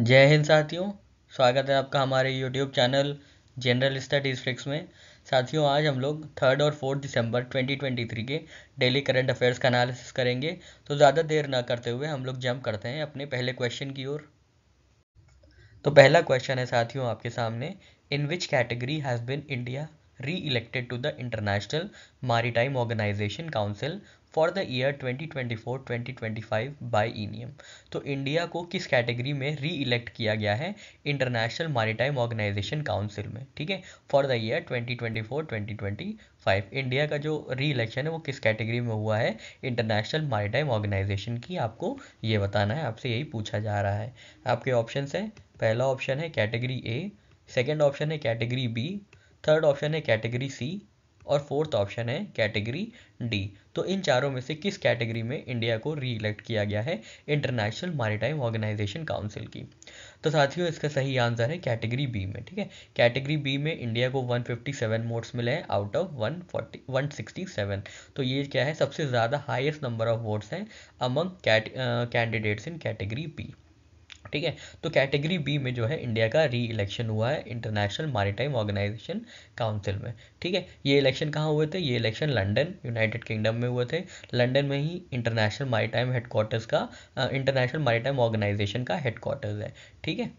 जय हिंद साथियों स्वागत है आपका हमारे YouTube channel general studies freaks में साथियों आज हम लोग थर्ड और फोर्थ दिसंबर 2023 के डेली करंट अफेयर्स का एनालिसिस करेंगे तो ज़्यादा देर ना करते हुए हम लोग जंप करते हैं अपने पहले क्वेश्चन की ओर तो पहला क्वेश्चन है साथियों आपके सामने in which category has been India re elected to the international maritime organisation council for the year 2024-2025 biennium तो इंडिया को किस कैटेगरी में री इलेक्ट किया गया है इंटरनेशनल मारिटाइम ऑर्गेनाइजेशन काउंसिल में ठीक है फॉर द ईयर 2024-2025 इंडिया का जो री इलेक्शन है वो किस कैटेगरी में हुआ है इंटरनेशनल मारिटाइम ऑर्गेनाइजेशन की आपको ये बताना है आपसे यही पूछा जा रहा है आपके ऑप्शन है पहला ऑप्शन है कैटेगरी ए सेकेंड ऑप्शन है कैटेगरी बी थर्ड ऑप्शन है कैटेगरी सी और फोर्थ ऑप्शन है कैटेगरी डी तो इन चारों में से किस कैटेगरी में इंडिया को रीइलेक्ट किया गया है इंटरनेशनल मारीटाइम ऑर्गेनाइजेशन काउंसिल की तो साथियों इसका सही आंसर है कैटेगरी बी में ठीक है कैटेगरी बी में इंडिया को 157 वोट्स मिले हैं आउट ऑफ 140 167 तो ये क्या है सबसे ज़्यादा हाइस्ट नंबर ऑफ वोट्स हैं among candidates in category B ठीक है तो कैटेगरी बी में जो है इंडिया का री इलेक्शन हुआ है इंटरनेशनल मारिटाइम ऑर्गेनाइजेशन काउंसिल में ठीक है ये इलेक्शन कहाँ हुए थे ये इलेक्शन लंदन यूनाइटेड किंगडम में हुए थे लंदन में ही इंटरनेशनल मारिटाइम हेडक्वार्टर्स का इंटरनेशनल मारिटाइम ऑर्गेनाइजेशन का हेडक्वार्टर्स है ठीक है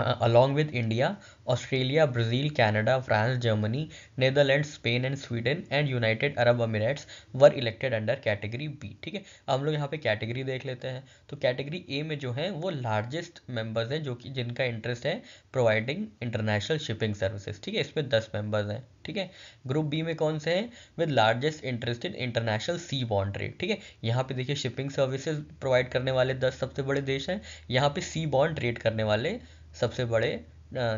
along with India Australia Brazil Canada France Germany Netherland Spain and Sweden and United Arab Emirates were elected under category B ठीक है हम लोग यहाँ पे कैटेगरी देख लेते हैं तो कैटेगरी ए में जो है वो लार्जेस्ट मेंबर्स हैं जो कि जिनका इंटरेस्ट है प्रोवाइडिंग इंटरनेशनल शिपिंग सर्विसेज ठीक है इसमें दस मेंबर्स हैं ठीक है ग्रुप बी में कौन से हैं with largest interest in international seaborne trade ठीक है यहाँ पे देखिए शिपिंग सर्विसेज प्रोवाइड करने वाले दस सबसे बड़े देश हैं यहाँ पे सी बॉन्ड ट्रेड करने वाले सबसे बड़े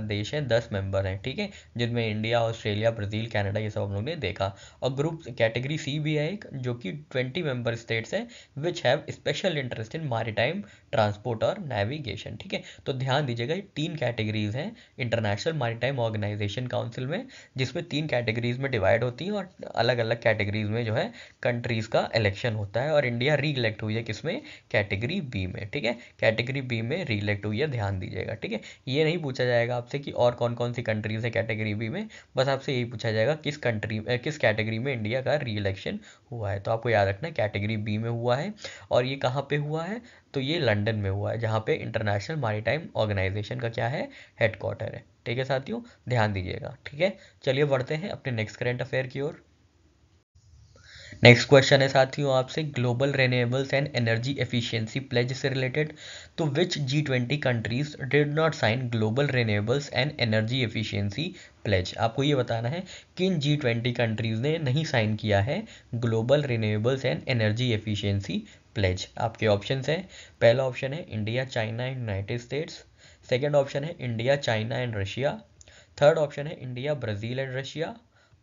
देश हैं दस मेंबर हैं ठीक है जिनमें इंडिया ऑस्ट्रेलिया ब्राज़ील कनाडा ये सब हम लोग ने देखा और ग्रुप कैटेगरी सी भी है एक जो कि ट्वेंटी मेंबर स्टेट्स हैं which have special interest in maritime transport और नेविगेशन ठीक है तो ध्यान दीजिएगा ये तीन कैटेगरीज हैं इंटरनेशनल मारीटाइम ऑर्गेनाइजेशन काउंसिल में जिसमें तीन कैटेगरीज में डिवाइड होती हैं और अलग अलग कैटेगरीज में जो है कंट्रीज का इलेक्शन होता है और इंडिया री इलेक्ट हुई है किसमें कैटेगरी बी में ठीक है कैटेगरी बी में री इलेक्ट हुई है ध्यान दीजिएगा ठीक है ये नहीं पूछा जाएगा आपसे कि और कौन कौन सी कंट्रीज है कैटेगरी बी में बस आपसे यही पूछा जाएगा किस कंट्री किस कैटेगरी में इंडिया का री इलेक्शन हुआ है तो आपको याद रखना कैटेगरी बी में हुआ है और ये कहाँ पे हुआ है तो ये लंदन में हुआ है जहाँ पे इंटरनेशनल मारीटाइम ऑर्गेनाइजेशन का क्या है हेडक्वार्टर है ठीक है साथियों ध्यान दीजिएगा ठीक है चलिए बढ़ते हैं अपने नेक्स्ट करेंट अफेयर की ओर नेक्स्ट क्वेश्चन है साथियों आपसे global renewables and energy efficiency pledge से रिलेटेड तो which G twenty countries did not sign global renewables and energy efficiency pledge आपको ये बताना है किन जी ट्वेंटी कंट्रीज ने नहीं साइन किया है global renewables and energy efficiency pledge आपके ऑप्शन हैं पहला ऑप्शन है India China and United States second option है India China and Russia third option है इंडिया ब्राज़ील एंड रशिया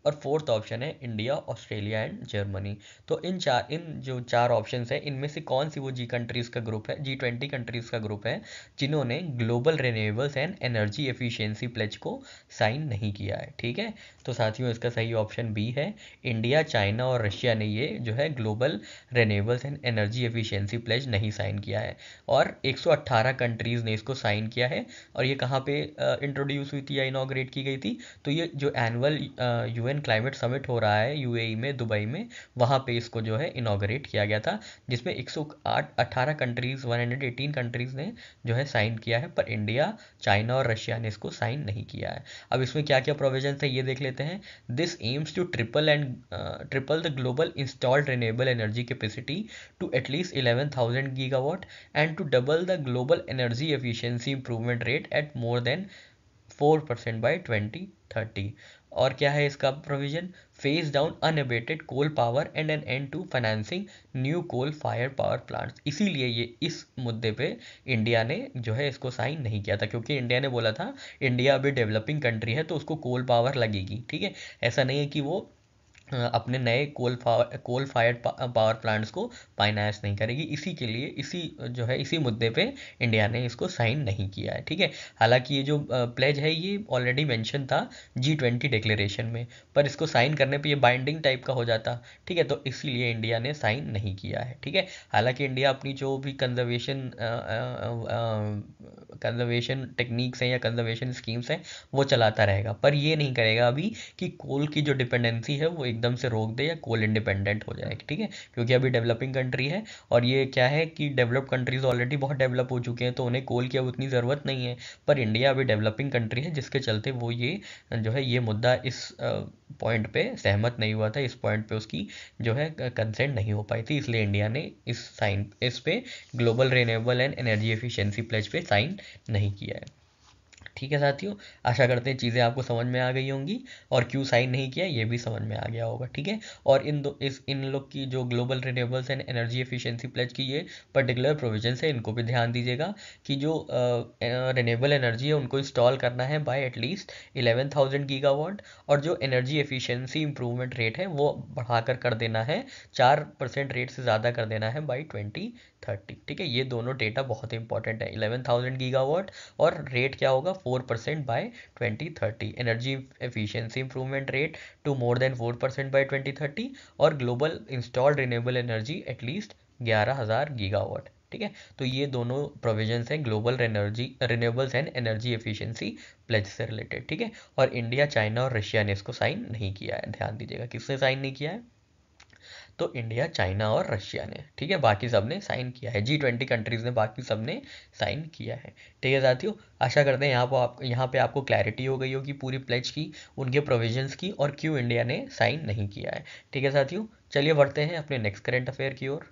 और फोर्थ ऑप्शन है इंडिया ऑस्ट्रेलिया एंड जर्मनी तो इन चार इन जो चार ऑप्शन हैं इनमें से कौन सी वो जी कंट्रीज़ का ग्रुप है जी ट्वेंटी कंट्रीज़ का ग्रुप है जिन्होंने global renewables and energy efficiency pledge को साइन नहीं किया है ठीक है तो साथियों इसका सही ऑप्शन बी है इंडिया चाइना और रशिया ने ये जो है global renewables and energy efficiency pledge नहीं साइन किया है और एक कंट्रीज़ ने इसको साइन किया है और ये कहाँ पे इंट्रोड्यूस हुई थी या इनाग्रेट की गई थी तो ये जो annual U UN climate summit हो रहा है यूएई e में दुबई में वहाँ पे इसको जो है इनाग्रेट किया गया था जिसमें एक सौ आठ अट्ठारह countries one hundred eighteen countries ने जो है साइन किया है पर इंडिया चाइना और रशिया ने इसको साइन नहीं किया है अब इसमें क्या क्या प्रोविजन है ये देख लेते हैं this aims to triple and triple the global installed renewable energy capacity to at least eleven thousand gigawatt and to double the global energy efficiency improvement rate at more than four percent by twenty thirty और क्या है इसका provision phase down unabated coal power and an end to financing new coal fire power plants इसीलिए ये इस मुद्दे पे India ने जो है इसको साइन नहीं किया था क्योंकि इंडिया ने बोला था इंडिया अभी डेवलपिंग कंट्री है तो उसको कोल पावर लगेगी ठीक है ऐसा नहीं है कि वो अपने नए coal coal fired power plants को फाइनेंस नहीं करेगी इसी के लिए इसी जो है इसी मुद्दे पे इंडिया ने इसको साइन नहीं किया है ठीक है हालांकि ये जो प्लेज है ये ऑलरेडी मेंशन था जी ट्वेंटी डिक्लेरेशन में पर इसको साइन करने पे ये बाइंडिंग टाइप का हो जाता ठीक है तो इसीलिए इंडिया ने साइन नहीं किया है ठीक है हालांकि इंडिया अपनी जो भी कंजर्वेशन कंजर्वेशन टेक्निक्स हैं या कंजर्वेशन स्कीम्स हैं वो चलाता रहेगा पर ये नहीं करेगा अभी कि कोल की जो डिपेंडेंसी है वो एक एकदम से रोक दे या कोल इंडिपेंडेंट हो जाए ठीक है क्योंकि अभी डेवलपिंग कंट्री है और ये क्या है कि डेवलप कंट्रीज ऑलरेडी बहुत डेवलप हो चुके हैं तो उन्हें कोल की अब उतनी ज़रूरत नहीं है पर इंडिया अभी डेवलपिंग कंट्री है जिसके चलते वो ये जो है ये मुद्दा इस पॉइंट पे सहमत नहीं हुआ था इस पॉइंट पे उसकी जो है कंसेंट नहीं हो पाई थी इसलिए इंडिया ने इस साइन इस पे global renewable and energy efficiency pledge पे साइन नहीं किया है ठीक है साथियों आशा करते हैं चीज़ें आपको समझ में आ गई होंगी और क्यों साइन नहीं किया ये भी समझ में आ गया होगा ठीक है और इन दो इस इन लोग की जो global renewables and energy efficiency pledge की ये पर्टिकुलर प्रोविजन है इनको भी ध्यान दीजिएगा कि जो रिनेबल एनर्जी है उनको इंस्टॉल करना है by at least eleven thousand gigawatt और जो एनर्जी एफिशियंसी इंप्रूवमेंट रेट है वो बढ़ाकर कर देना है चार परसेंट रेट से ज़्यादा कर देना है बाई ट्वेंटी थर्टी ठीक है ये दोनों डेटा बहुत इंपॉर्टेंट है इलेवन थाउजेंड गीगावाट और रेट क्या होगा four percent by twenty thirty energy efficiency improvement rate to more than four percent by twenty thirty और global installed renewable energy at least ग्यारह हज़ार गीगावॉट ठीक है तो ये दोनों प्रोविजन हैं global energy renewables and energy efficiency pledge से रिलेटेड ठीक है और इंडिया चाइना और रशिया ने इसको साइन नहीं किया है ध्यान दीजिएगा किसने साइन नहीं किया है तो इंडिया चाइना और रशिया ने ठीक है बाकी सब ने साइन किया है जी ट्वेंटी कंट्रीज़ ने बाकी सब ने साइन किया है ठीक है साथियों आशा करते हैं यहाँ पर आप यहाँ पे आपको क्लैरिटी हो गई होगी पूरी प्लेज की उनके प्रोविजंस की और क्यों इंडिया ने साइन नहीं किया है ठीक है साथियों चलिए बढ़ते हैं अपने नेक्स्ट करेंट अफेयर की ओर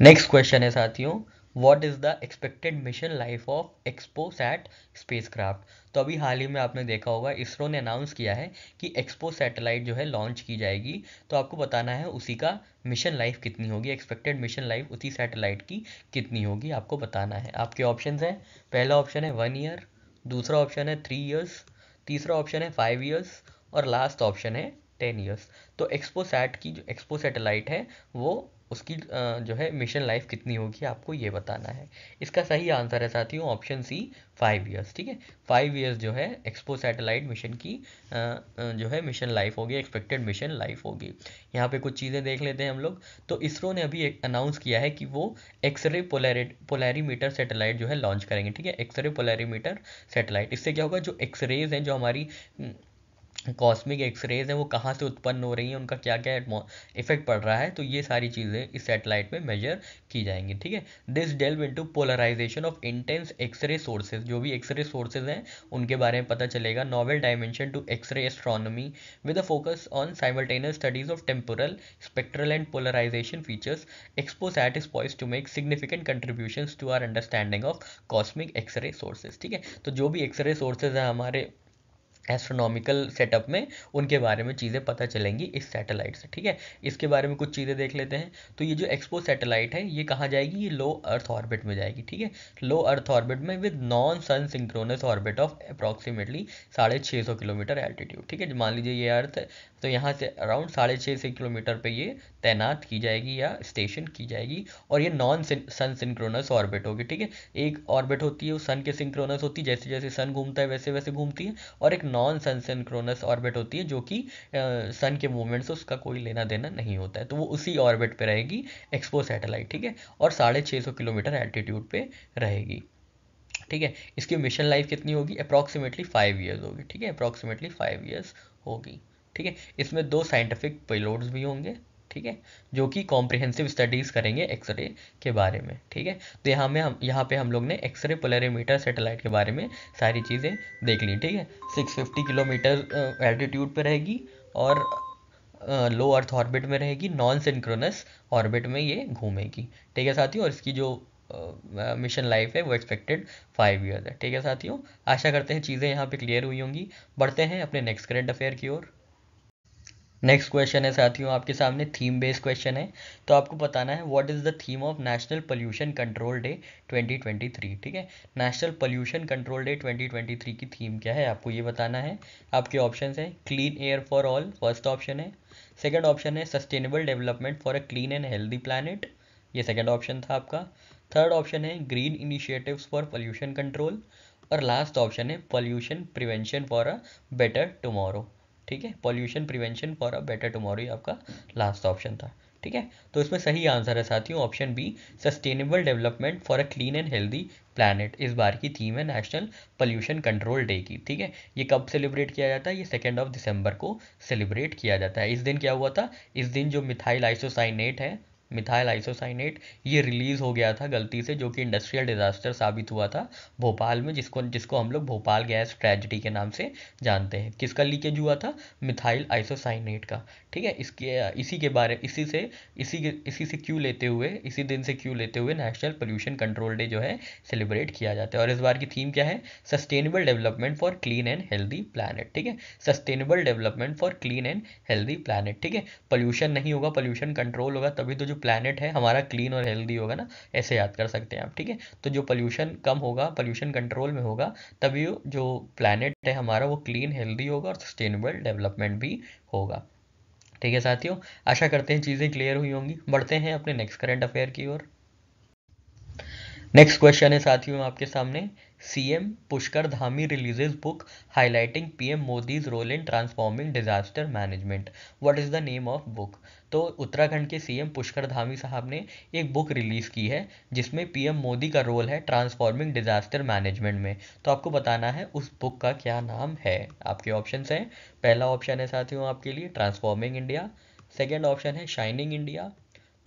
नेक्स्ट क्वेश्चन है साथियों what the expected mission life of XPoSat spacecraft तो अभी हाल ही में आपने देखा होगा इसरो ने अनाउंस किया है कि एक्सपो सैटेलाइट जो है लॉन्च की जाएगी तो आपको बताना है उसी का मिशन लाइफ कितनी होगी एक्सपेक्टेड मिशन लाइफ उसी सैटेलाइट की कितनी होगी आपको बताना है आपके ऑप्शन हैं पहला ऑप्शन है वन ईयर दूसरा ऑप्शन है थ्री ईयर्स तीसरा ऑप्शन है फाइव ईयर्स और लास्ट ऑप्शन है टेन ईयर्स तो एक्सपोसैट की जो एक्सपो सैटेलाइट है वो उसकी जो है मिशन लाइफ कितनी होगी आपको ये बताना है इसका सही आंसर है साथियों ऑप्शन सी फाइव ईयर्स ठीक है फाइव ईयर्स जो है एक्सपो सैटेलाइट मिशन की जो है मिशन लाइफ होगी एक्सपेक्टेड मिशन लाइफ होगी यहाँ पे कुछ चीज़ें देख लेते हैं हम लोग तो इसरो ने अभी अनाउंस किया है कि वो एक्सरे पोलैरिट पोलैरीमीटर सेटेलाइट जो है लॉन्च करेंगे ठीक है एक्सरे पोलैरीमीटर सेटेलाइट इससे क्या होगा जो एक्सरेज हैं जो हमारी कॉस्मिक एक्सरेज हैं वो कहाँ से उत्पन्न हो रही हैं उनका क्या क्या इफेक्ट पड़ रहा है तो ये सारी चीज़ें इस सेटेलाइट में मेजर की जाएंगी ठीक है this delve into polarisation of intense X ray sources जो भी एक्सरे सोर्सेज हैं उनके बारे में पता चलेगा novel dimension to X ray astronomy with a focus on simultaneous studies of temporal spectral and polarisation features XPoSat is poised to make significant contribution to our understanding of cosmic X ray sources ठीक है तो जो भी x ray sources हैं हमारे astronomical setup में उनके बारे में चीज़ें पता चलेंगी इस सैटेलाइट से ठीक है इसके बारे में कुछ चीज़ें देख लेते हैं तो ये जो एक्सपो सैटेलाइट है ये कहाँ जाएगी ये लो अर्थ ऑर्बिट में जाएगी ठीक है लो अर्थ ऑर्बिट में with non sun synchronous orbit of approximately साढ़े छः सौ किलोमीटर एल्टीट्यूड ठीक है मान लीजिए ये अर्थ तो यहाँ से अराउंड साढ़े छः सौ किलोमीटर पर ये तैनात की जाएगी या स्टेशन की जाएगी और ये नॉन सन सिंक्रोनस ऑर्बिट होगी ठीक है एक ऑर्बिट होती है वो सन के सिंक्रोनस होती है जैसे जैसे सन घूमता है वैसे वैसे घूमती है और एक नॉन सन ऑर्बिट होती है जो कि सन के मूवमेंट से उसका कोई लेना देना नहीं होता है तो वो उसी ऑर्बिट पे रहेगी एक्सपो सैटेलाइट ठीक है और साढ़े छः सौ किलोमीटर एल्टीट्यूड पे रहेगी ठीक है इसकी मिशन लाइफ कितनी होगी अप्रॉक्सीमेटली फाइव ईयर्स होगी ठीक है अप्रॉक्सीमेटली फाइव ईयर्स होगी ठीक है इसमें दो साइंटिफिक पेलोड्स भी होंगे ठीक है जो कि कॉम्प्रिहेंसिव स्टडीज़ करेंगे एक्सरे के बारे में ठीक है तो यहाँ में हम यहाँ पे हम लोग ने एक्सरे पोलरीमीटर सेटेलाइट के बारे में सारी चीज़ें देख ली ठीक है 650 किलोमीटर एल्टीट्यूड पर रहेगी और लो अर्थ ऑर्बिट में रहेगी नॉन सिंक्रोनस ऑर्बिट में ये घूमेगी ठीक है साथियों और इसकी जो मिशन uh, लाइफ है वो एक्सपेक्टेड फाइव ईयर है ठीक है साथियों आशा करते हैं चीज़ें यहाँ पे क्लियर हुई होंगी बढ़ते हैं अपने नेक्स्ट करेंट अफेयर की ओर नेक्स्ट क्वेश्चन है साथियों आपके सामने थीम बेस्ड क्वेश्चन है तो आपको बताना है what is the theme of national pollution control day 2023 ठीक है नेशनल पोल्यूशन कंट्रोल डे 2023 की थीम क्या है आपको ये बताना है आपके ऑप्शन है clean air for all first option है सेकेंड ऑप्शन है sustainable development for a clean and healthy planet ये सेकेंड ऑप्शन था आपका थर्ड ऑप्शन है green initiative for pollution control और लास्ट ऑप्शन है pollution prevention for a better tomorrow ठीक है pollution prevention for a better tomorrow ये आपका लास्ट ऑप्शन था ठीक है तो इसमें सही आंसर है साथियों option B sustainable development for a clean and healthy planet इस बार की थीम है नेशनल पॉल्यूशन कंट्रोल डे की ठीक है ये कब सेलिब्रेट किया जाता है ये सेकेंड ऑफ दिसंबर को सेलिब्रेट किया जाता है इस दिन क्या हुआ था इस दिन जो मिथाइल आइसोसाइनेट है मिथाइल आइसोसाइनेट ये रिलीज़ हो गया था गलती से जो कि इंडस्ट्रियल डिज़ास्टर साबित हुआ था भोपाल में जिसको जिसको हम लोग भोपाल गैस ट्रेजिडी के नाम से जानते हैं किसका लीकेज हुआ था मिथाइल आइसोसाइनेट का ठीक है इसके इसी के बारे इसी से इसी के इसी से क्यों लेते हुए इसी दिन से क्यों लेते हुए नेशनल पोल्यूशन कंट्रोल डे जो है सेलिब्रेट किया जाता है और इस बार की थीम क्या है sustainable development for clean and healthy planet ठीक है sustainable development for clean and healthy planet ठीक है पोल्यूशन नहीं होगा पोल्यूशन कंट्रोल होगा तभी तो जो प्लानट है हमारा क्लीन और हेल्दी होगा ना ऐसे याद कर सकते हैं आप ठीक है तो जो पोल्यूशन कम होगा पोल्यूशन कंट्रोल में होगा तभी जो प्लानट है हमारा वो क्लीन हेल्दी होगा और सस्टेनेबल डेवलपमेंट भी होगा ठीक है साथियों आशा करते हैं चीज़ें क्लियर हुई होंगी बढ़ते हैं अपने नेक्स्ट करेंट अफेयर की ओर नेक्स्ट क्वेश्चन है साथियों आपके सामने CM Pushkar Dhami releases book highlighting PM Modi's role in transforming disaster management what is the name of book तो उत्तराखंड के सीएम पुष्कर धामी साहब ने एक बुक रिलीज़ की है जिसमें पीएम मोदी का रोल है ट्रांसफॉर्मिंग डिजास्टर मैनेजमेंट में तो आपको बताना है उस बुक का क्या नाम है आपके ऑप्शन हैं पहला ऑप्शन है साथियों आपके लिए ट्रांसफॉर्मिंग इंडिया सेकेंड ऑप्शन है शाइनिंग इंडिया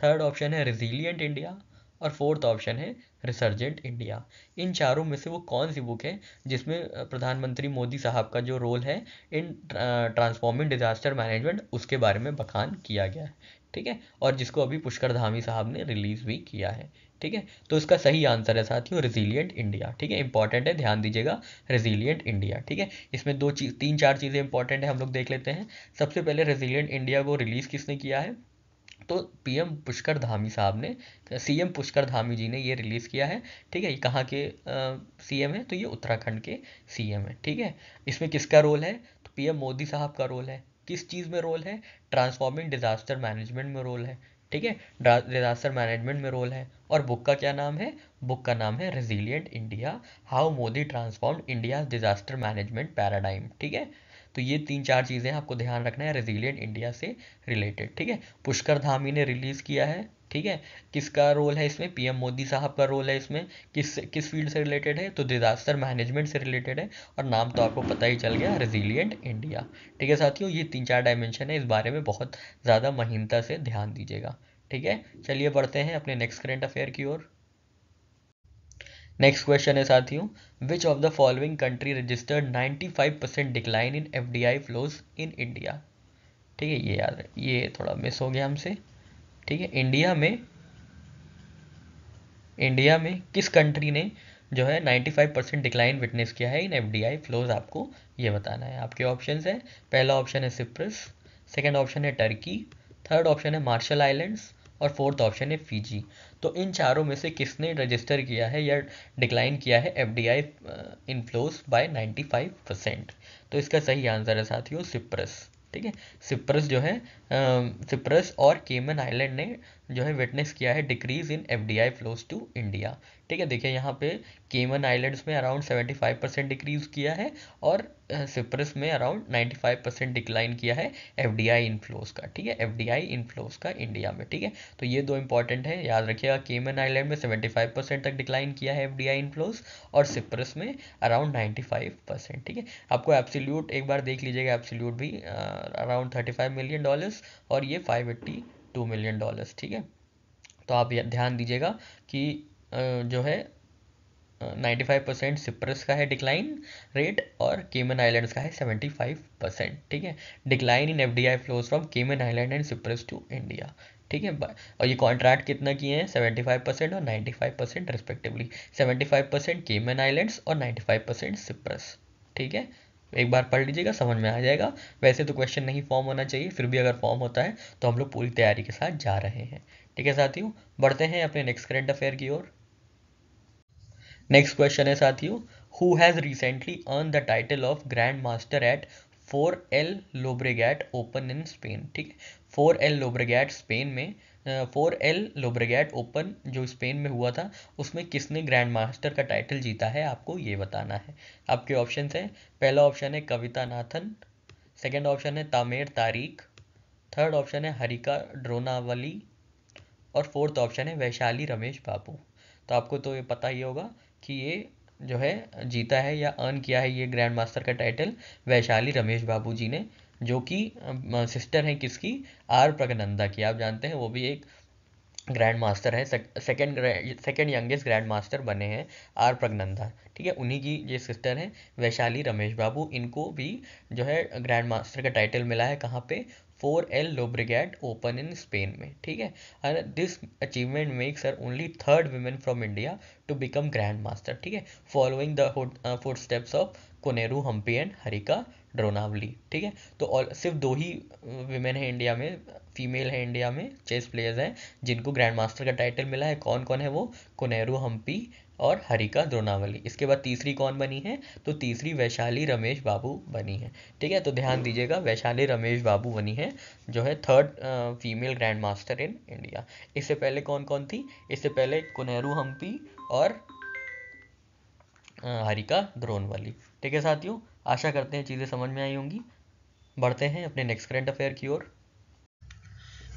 थर्ड ऑप्शन है रिजिलियंट इंडिया और फोर्थ ऑप्शन है रिसर्जेंट इंडिया इन चारों में से वो कौन सी बुक है जिसमें प्रधानमंत्री मोदी साहब का जो रोल है इन ट्रांसफॉर्मिंग डिज़ास्टर मैनेजमेंट उसके बारे में बखान किया गया है ठीक है और जिसको अभी पुष्कर धामी साहब ने रिलीज़ भी किया है ठीक है तो इसका सही आंसर है साथियों रेजिलियंट इंडिया ठीक है इंपॉर्टेंट है ध्यान दीजिएगा रेजिलियंट इंडिया ठीक है इसमें दो चीज तीन चार चीज़ें इंपॉर्टेंट है हम लोग देख लेते हैं सबसे पहले रिजिलियंट इंडिया को रिलीज़ किसने किया है तो पीएम पुष्कर धामी साहब ने सीएम पुष्कर धामी जी ने ये रिलीज़ किया है ठीक है ये कहाँ के सीएम है तो ये उत्तराखंड के सीएम है ठीक है इसमें किसका रोल है तो पीएम मोदी साहब का रोल है किस चीज़ में रोल है ट्रांसफॉर्मिंग डिज़ास्टर मैनेजमेंट में रोल है ठीक है डिजास्टर मैनेजमेंट में रोल है और बुक का क्या नाम है बुक का नाम है resilient India how Modi transform India disaster management paradigm ठीक है तो ये तीन चार चीज़ें आपको ध्यान रखना है रेजिलियंट इंडिया से रिलेटेड ठीक है पुष्कर धामी ने रिलीज़ किया है ठीक है किसका रोल है इसमें पीएम मोदी साहब का रोल है इसमें किस किस फील्ड से रिलेटेड है तो डिजास्टर मैनेजमेंट से रिलेटेड है और नाम तो आपको पता ही चल गया रेजिलियंट इंडिया ठीक है साथियों ये तीन चार डायमेंशन है इस बारे में बहुत ज़्यादा महीनता से ध्यान दीजिएगा ठीक है चलिए बढ़ते हैं अपने नेक्स्ट करेंट अफेयर की ओर नेक्स्ट क्वेश्चन है साथियों which of the following country registered 95 percent decline in F D I flows in India ठीक है ये याद है ये थोड़ा मिस हो गया हमसे ठीक है इंडिया में इंडिया में किस कंट्री ने जो है 95 परसेंट डिक्लाइन विटनेस किया है in F D I flows आपको ये बताना है आपके ऑप्शन है पहला ऑप्शन है सिप्रस सेकेंड ऑप्शन है टर्की थर्ड ऑप्शन है मार्शल आइलैंड्स और फोर्थ ऑप्शन है फीजी तो इन चारों में से किसने रजिस्टर किया है या डिक्लाइन किया है F D I inflows by ninety five percent तो इसका सही आंसर है साथियों सिप्रस ठीक है सिप्रस जो है सिप्रस um, और केमन आइलैंड ने जो है विटनेस किया है decrease in F D I flows to India ठीक है देखिए यहाँ पे केमन आइलैंड्स में अराउंड 75 परसेंट डिक्रीज किया है और सिप्रस में अराउंड 95 परसेंट डिक्लाइन किया है एफ डी आई इनफ्लोज का ठीक है एफ डी आई इनफ्लोज का इंडिया में ठीक है तो ये दो इंपॉर्टेंट है याद रखिएगा केमन आइलैंड में 75 परसेंट तक डिक्लाइन किया है एफ डी आई इनफ्लोज और सिप्रस में अराउंड 95 परसेंट ठीक है आपको एब्सोल्यूट एक बार देख लीजिएगा एब्सोल्यूट भी around thirty five million dollars और ये five eighty two million dollars ठीक है तो आप ध्यान दीजिएगा कि जो है नाइन्टी फाइव परसेंट सिप्रस का है डिक्लाइन रेट और केमन आइलैंड्स का है सेवेंटी फाइव परसेंट ठीक है decline in F D I flows from Cayman Island and Cyprus to India ठीक है और ये कॉन्ट्रैक्ट कितना किए हैं सेवेंटी फाइव परसेंट और ninety five percent respectively seventy five percent Cayman Islands और नाइन्टी फाइव परसेंट सिप्रस ठीक है एक बार पढ़ लीजिएगा समझ में आ जाएगा वैसे तो क्वेश्चन नहीं फॉर्म होना चाहिए फिर भी अगर फॉर्म होता है तो हम लोग पूरी तैयारी के साथ जा रहे हैं ठीक है साथियों बढ़ते हैं अपने नेक्स्ट करेंट अफेयर की ओर नेक्स्ट क्वेश्चन है साथियों who has recently earn the title of grand master at four El Llobregat open in Spain ठीक है फोर एल लोब्रेगैट स्पेन में फोर एल लोब्रगैट ओपन जो स्पेन में हुआ था उसमें किसने ग्रैंड मास्टर का टाइटल जीता है आपको ये बताना है आपके ऑप्शन हैं पहला ऑप्शन है कविता नाथन सेकेंड ऑप्शन है तामेर तारीख थर्ड ऑप्शन है हरिका ड्रोनावली और फोर्थ ऑप्शन है वैशाली रमेश बाबू तो आपको तो ये पता ही होगा कि ये जो है जीता है या अर्न किया है ये ग्रैंड मास्टर का टाइटल वैशाली रमेश बाबू जी ने जो कि सिस्टर हैं किसकी आर प्रगनंदा की आप जानते हैं वो भी एक ग्रैंड मास्टर है second second youngest grand master बने हैं आर प्रगनंदा ठीक है उन्हीं की जो सिस्टर हैं वैशाली रमेश बाबू इनको भी जो है ग्रैंड मास्टर का टाइटल मिला है कहाँ पे four El Llobregat open in Spain में ठीक है and this achievement makes her only third women from India to become grand master ठीक है following the steps of Koneru Humpy and Harika Dronavalli ठीक है तो और सिर्फ दो ही वीमेन है इंडिया में फीमेल है इंडिया में चेस प्लेयर्स हैं जिनको ग्रैंड मास्टर का टाइटल मिला है कौन कौन है वो कुनेरू हम्पी और हरिका द्रोनावली इसके बाद तीसरी कौन बनी है तो तीसरी वैशाली रमेश बाबू बनी है ठीक है तो ध्यान दीजिएगा वैशाली रमेश बाबू बनी है जो है third female grand master in India इससे पहले कौन कौन थी इससे पहले कुनेरू हम्पी और हरिका द्रोनवली ठीक है साथियों आशा करते हैं चीज़ें समझ में आई होंगी बढ़ते हैं अपने नेक्स्ट करेंट अफेयर की ओर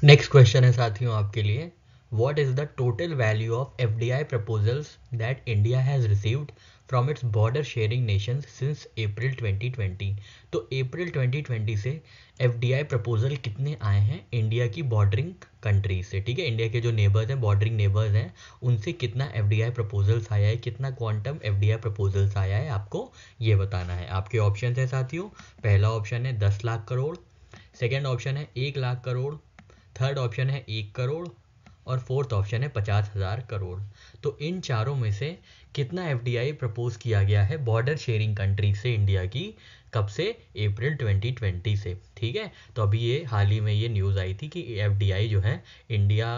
नेक्स्ट क्वेश्चन है साथियों आपके लिए what is the total value of FDI proposals that India has received from its border sharing nations since April 2020 तो April 2020 से एफ प्रपोजल कितने आए हैं इंडिया की बॉर्डरिंग कंट्री से ठीक है इंडिया के जो नेबर्स हैं बॉर्डरिंग नेबर्स हैं उनसे कितना एफ प्रपोजल्स आया है कितना क्वान्टम एफ प्रपोजल्स आया है आपको ये बताना है आपके ऑप्शन हैं साथियों पहला ऑप्शन है दस लाख करोड़ सेकेंड ऑप्शन है एक लाख करोड़ थर्ड ऑप्शन है एक करोड़ और फोर्थ ऑप्शन है पचास हज़ार करोड़ तो इन चारों में से कितना एफ प्रपोज किया गया है बॉर्डर शेयरिंग कंट्री से इंडिया की कब से अप्रैल 2020 से ठीक है तो अभी ये हाल ही में ये न्यूज़ आई थी कि एफ जो है इंडिया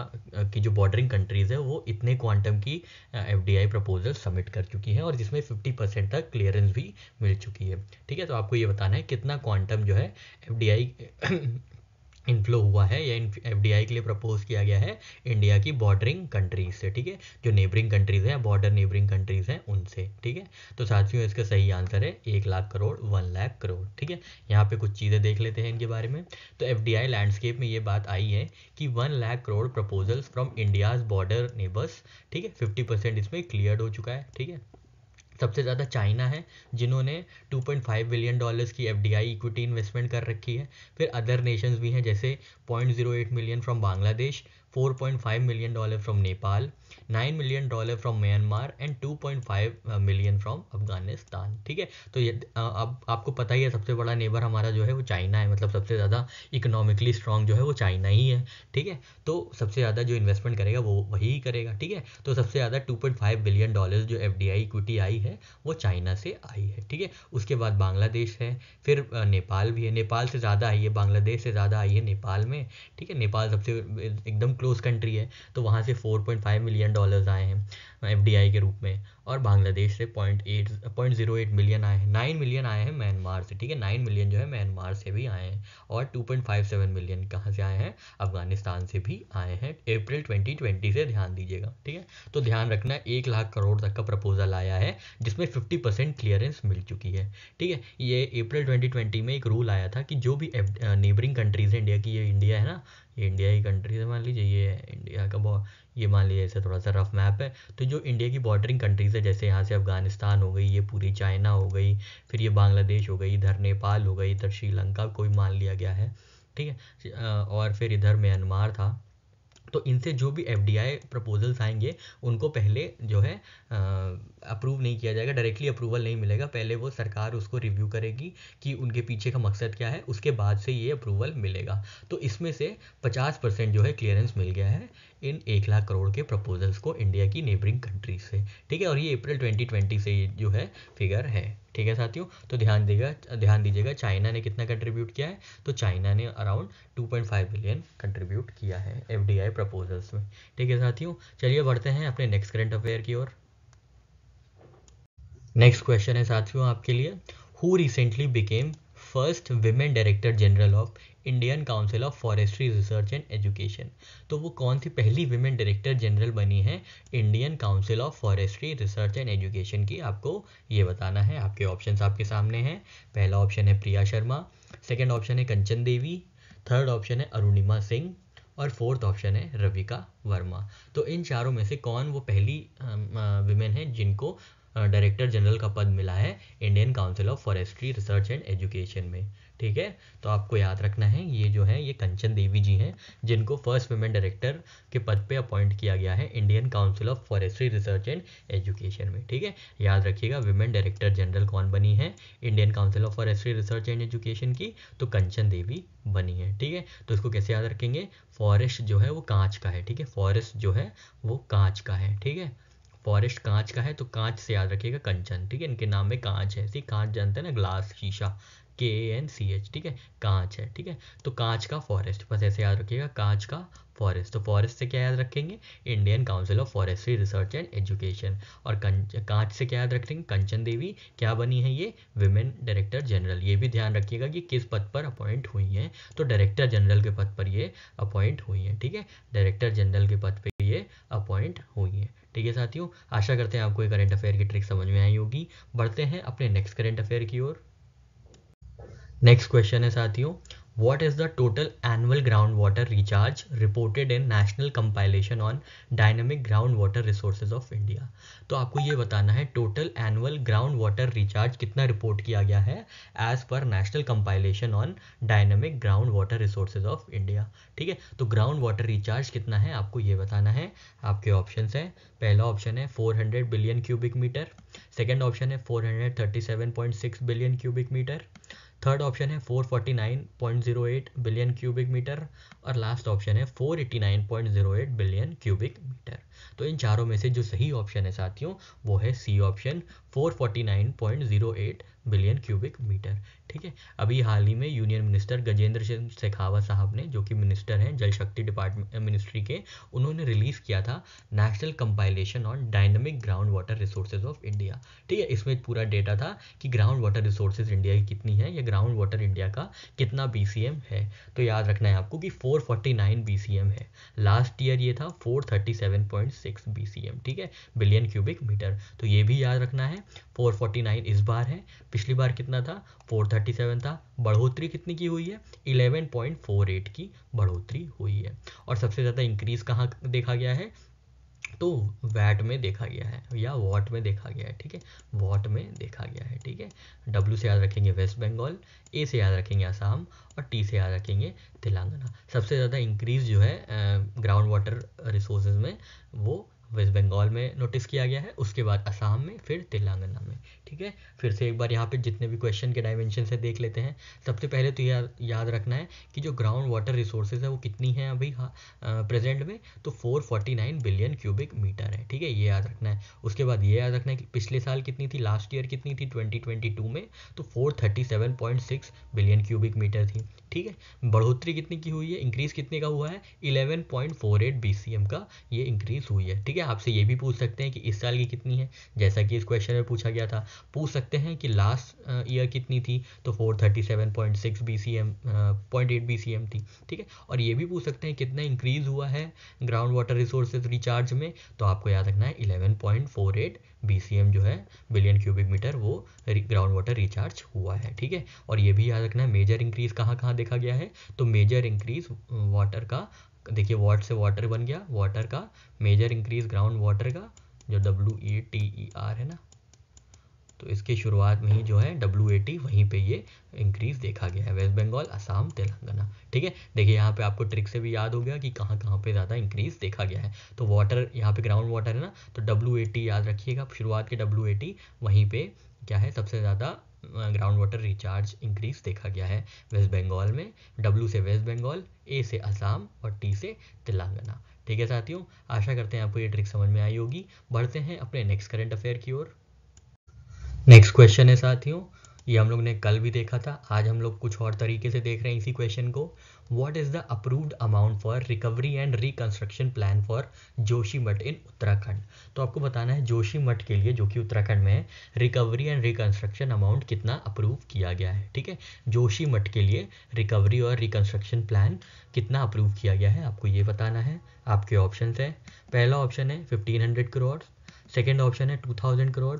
की जो बॉर्डरिंग कंट्रीज़ है वो इतने क्वांटम की एफ प्रपोजल सबमिट कर चुकी हैं और जिसमें 50 परसेंट तक क्लियरेंस भी मिल चुकी है ठीक है तो आपको ये बताना है कितना क्वांटम जो है एफ इनफ्लो हुआ है या एफ के लिए प्रपोज किया गया है इंडिया की बॉर्डरिंग कंट्रीज से ठीक है जो नेबरिंग कंट्रीज हैं बॉर्डर नेबरिंग कंट्रीज हैं उनसे ठीक है तो साथियों इसका सही आंसर है एक लाख करोड़ वन लाख करोड़ ठीक है यहाँ पे कुछ चीज़ें देख लेते हैं इनके बारे में तो एफ लैंडस्केप में ये बात आई है कि one lakh crore proposals from India's border neighbours ठीक है फिफ्टी इसमें क्लियर हो चुका है ठीक है सबसे ज़्यादा चाइना है जिन्होंने 2.5 बिलियन डॉलर्स की एफ इक्विटी इन्वेस्टमेंट कर रखी है फिर अदर नेशंस भी हैं जैसे 0.08 million from Bangladesh 4.5 million dollar from Nepal nine million dollar from Myanmar and two point five million from Afghanistan ठीक है तो ये अब आपको पता ही है सबसे बड़ा नेबर हमारा जो है वो चाइना है मतलब सबसे ज़्यादा इकोनॉमिकली स्ट्रांग जो है वो चाइना ही है ठीक है तो सबसे ज़्यादा जो इन्वेस्टमेंट करेगा वो वही करेगा ठीक है तो सबसे ज़्यादा टू बिलियन डॉलर जो एफ इक्विटी आई है वो चाइना से आई है ठीक है उसके बाद बांग्लादेश है फिर नेपाल भी है नेपाल से ज़्यादा आई है बांग्लादेश से ज़्यादा आई है नेपाल में ठीक है नेपाल सबसे एकदम क्लोज कंट्री है तो वहाँ से 4.5 मिलियन डॉलर्स आए हैं एफ के रूप में और बांग्लादेश से point eight point zero eight million आए हैं नाइन मिलियन आए हैं म्यांमार से ठीक है नाइन मिलियन जो है म्यांमार से भी आए हैं और two point five seven million कहाँ से आए हैं अफगानिस्तान से भी आए हैं अप्रैल ट्वेंटी ट्वेंटी से ध्यान दीजिएगा ठीक है तो ध्यान रखना एक लाख करोड़ तक का प्रपोजल आया है जिसमें फिफ्टी परसेंट क्लियरेंस मिल चुकी है ठीक है ये अप्रैल ट्वेंटी में एक रूल आया था कि जो भी नेबरिंग कंट्रीज़ है इंडिया की ये इंडिया है ना ये इंडिया की कंट्री है मान लीजिए ये इंडिया का बहुत ये मान लीजिए ऐसे थोड़ा सा रफ मैप है तो जो इंडिया की बॉर्डरिंग कंट्रीज़ है जैसे यहाँ से अफगानिस्तान हो गई ये पूरी चाइना हो गई फिर ये बांग्लादेश हो गई इधर नेपाल हो गई इधर श्रीलंका कोई मान लिया गया है ठीक है और फिर इधर म्यांमार था तो इनसे जो भी एफ प्रपोजल्स आएंगे उनको पहले जो है अप्रूव नहीं किया जाएगा डायरेक्टली अप्रूवल नहीं मिलेगा पहले वो सरकार उसको रिव्यू करेगी कि उनके पीछे का मकसद क्या है उसके बाद से ये अप्रूवल मिलेगा तो इसमें से 50 परसेंट जो है क्लियरेंस मिल गया है इन एक लाख करोड़ के प्रपोजल्स को इंडिया की नेबरिंग कंट्रीज से ठीक है और ये अप्रैल ट्वेंटी से जो है फिगर है ठीक है साथियों तो ध्यान देगा ध्यान दीजिएगा चाइना ने कितना कंट्रीब्यूट किया है तो चाइना ने अराउंड 2.5 बिलियन कंट्रीब्यूट किया है एफ प्रपोजल्स में ठीक है साथियों चलिए बढ़ते हैं अपने नेक्स्ट करेंट अफेयर की ओर नेक्स्ट क्वेश्चन है साथियों आपके लिए who recently became first women director general of Indian Council of Forestry Research and Education तो वो कौन सी पहली विमेन डायरेक्टर जनरल बनी है Indian Council of Forestry Research and Education की आपको ये बताना है आपके ऑप्शंस आपके सामने हैं पहला ऑप्शन है प्रिया शर्मा सेकेंड ऑप्शन है कंचन देवी थर्ड ऑप्शन है अरुणिमा सिंह और फोर्थ ऑप्शन है रविका वर्मा तो इन चारों में से कौन वो पहली विमेन है जिनको डायरेक्टर जनरल का पद मिला है Indian Council of Forestry Research and Education में ठीक है तो आपको याद रखना है ये जो है ये कंचन देवी जी हैं जिनको फर्स्ट वुमेन डायरेक्टर के पद पे अपॉइंट किया गया है Indian Council of Forestry Research and Education में ठीक है याद रखिएगा वुमेन डायरेक्टर जनरल कौन बनी है Indian Council of Forestry Research and Education की तो कंचन देवी बनी है ठीक है तो इसको कैसे याद रखेंगे फॉरेस्ट जो है वो कांच का है ठीक है फॉरेस्ट जो है वो कांच का है ठीक है फॉरेस्ट कांच का है तो कांच से याद रखिएगा कंचन ठीक है इनके नाम में कांच है ठीक कांच जानते हैं ना ग्लास शीशा के एन सी एच ठीक है कांच है ठीक है तो कांच का फॉरेस्ट बस ऐसे याद रखिएगा कांच का फॉरेस्ट तो फॉरेस्ट से क्या याद रखेंगे Indian Council of Forestry Research and Education और कांच से क्या याद रखेंगे कंचन देवी क्या बनी है ये विमेन डायरेक्टर जनरल ये भी ध्यान रखिएगा कि किस पद पर अपॉइंट हुई हैं तो डायरेक्टर जनरल के पद पर ये अपॉइंट हुई हैं ठीक है डायरेक्टर जनरल के पद पर ये अपॉइंट हुई हैं ठीक है साथियों आशा करते हैं आपको ये करंट अफेयर की ट्रिक समझ में आई होगी बढ़ते हैं अपने नेक्स्ट करंट अफेयर की ओर नेक्स्ट क्वेश्चन है साथियों what is the total annual ground water recharge reported in National Compilation on Dynamic Ground Water Resources of India तो आपको ये बताना है total annual ground water recharge कितना रिपोर्ट किया गया है as per National Compilation on Dynamic Ground Water Resources of India ठीक है तो ग्राउंड वाटर रिचार्ज कितना है आपको ये बताना है आपके ऑप्शन हैं पहला ऑप्शन है 400 billion cubic metre second option है 437.6 billion cubic metre third option है 449.08 बिलियन क्यूबिक मीटर और लास्ट ऑप्शन है 489.08 बिलियन क्यूबिक मीटर तो इन चारों में से जो सही ऑप्शन है साथियों वो है C option 449.08 billion cubic metre ठीक है अभी हाल ही में यूनियन मिनिस्टर गजेंद्र सिंह शेखावत साहब ने जो कि मिनिस्टर हैं जल शक्ति डिपार्टमेंट मिनिस्ट्री के उन्होंने रिलीज़ किया था National Compilation on Dynamic Ground Water Resources of India ठीक है इसमें पूरा डेटा था कि ग्राउंड वाटर रिसोर्सेज इंडिया की कितनी है या ग्राउंड वाटर इंडिया का कितना बी है तो याद रखना है आपको कि फोर फोर्टी है लास्ट ईयर ये था फोर थर्टी सेवन ठीक है बिलियन क्यूबिक मीटर तो ये भी याद रखना है फोर इस बार है पिछली बार कितना था फोर 37 था बढ़ोतरी कितनी की हुई है 11.48 की बढ़ोतरी हुई है और सबसे ज़्यादा इंक्रीज कहाँ देखा गया है तो वैट में देखा गया है या वॉट में देखा गया है ठीक है वॉट में देखा गया है ठीक है डब्ल्यू से याद रखेंगे वेस्ट बंगाल ए से याद रखेंगे आसाम और टी से याद रखेंगे तेलंगाना सबसे ज़्यादा इंक्रीज जो है ग्राउंड वाटर रिसोर्सेज में वो वेस्ट बंगाल में नोटिस किया गया है उसके बाद असम में फिर तेलंगाना में ठीक है फिर से एक बार यहाँ पे जितने भी क्वेश्चन के डायमेंशन से देख लेते हैं सबसे पहले तो या, याद रखना है कि जो ग्राउंड वाटर रिसोर्सेज है वो कितनी है अभी प्रेजेंट हाँ, में तो 449 बिलियन क्यूबिक मीटर है ठीक है ये याद रखना है उसके बाद ये याद रखना है कि पिछले साल कितनी थी लास्ट ईयर कितनी थी ट्वेंटी में तो फोर बिलियन क्यूबिक मीटर थी ठीक है बढ़ोतरी कितनी की हुई है इंक्रीज कितने का हुआ है 11.48 एम का ये इंक्रीज हुई है ठीक है आपसे ये भी पूछ सकते हैं कि इस साल की कितनी है जैसा कि इस क्वेश्चन में पूछा गया था पूछ सकते हैं कि लास्ट ईयर कितनी थी तो 437.6 bcm पॉइंट एट बी थी ठीक है और ये भी पूछ सकते हैं कितना इंक्रीज हुआ है ग्राउंड वाटर रिसोर्सेज रिचार्ज में तो आपको याद रखना है सी bcm जो है बिलियन क्यूबिक मीटर वो ग्राउंड वाटर रिचार्ज हुआ है ठीक है और ये भी याद रखना है मेजर इंक्रीज कहाँ कहाँ देखा गया है तो मेजर इंक्रीज वाटर का देखिए वाट से वाटर बन गया वाटर का मेजर इंक्रीज ग्राउंड वाटर का जो W A T E R है ना तो इसके शुरुआत में ही जो है डब्ल्यू ए टी वहीं पे ये इंक्रीज देखा गया है वेस्ट बंगाल असम तेलंगाना ठीक है देखिए यहाँ पे आपको ट्रिक से भी याद हो गया कि कहाँ कहाँ पे ज़्यादा इंक्रीज देखा गया है तो वाटर यहाँ पे ग्राउंड वाटर है ना तो डब्ल्यू ए टी याद रखिएगा शुरुआत के डब्ल्यू ए टी वहीं पर क्या है सबसे ज़्यादा ग्राउंड वाटर रिचार्ज इंक्रीज देखा गया है वेस्ट बंगाल में डब्ल्यू से वेस्ट बंगाल ए से असम और टी से तेलंगाना ठीक है साथियों आशा करते हैं आपको ये ट्रिक समझ में आई होगी बढ़ते हैं अपने नेक्स्ट करंट अफेयर की ओर नेक्स्ट क्वेश्चन है साथियों ये हम लोग ने कल भी देखा था आज हम लोग कुछ और तरीके से देख रहे हैं इसी क्वेश्चन को what is the approved amount for recovery and reconstruction plan for Joshimath in Uttarakhand तो आपको बताना है जोशी मठ के लिए जो कि उत्तराखंड में है रिकवरी एंड रिकंस्ट्रक्शन अमाउंट कितना अप्रूव किया गया है ठीक है जोशी मठ के लिए रिकवरी और रिकंस्ट्रक्शन प्लान कितना अप्रूव किया गया है आपको ये बताना है आपके ऑप्शन है पहला ऑप्शन है fifteen hundred crore second option है two thousand crore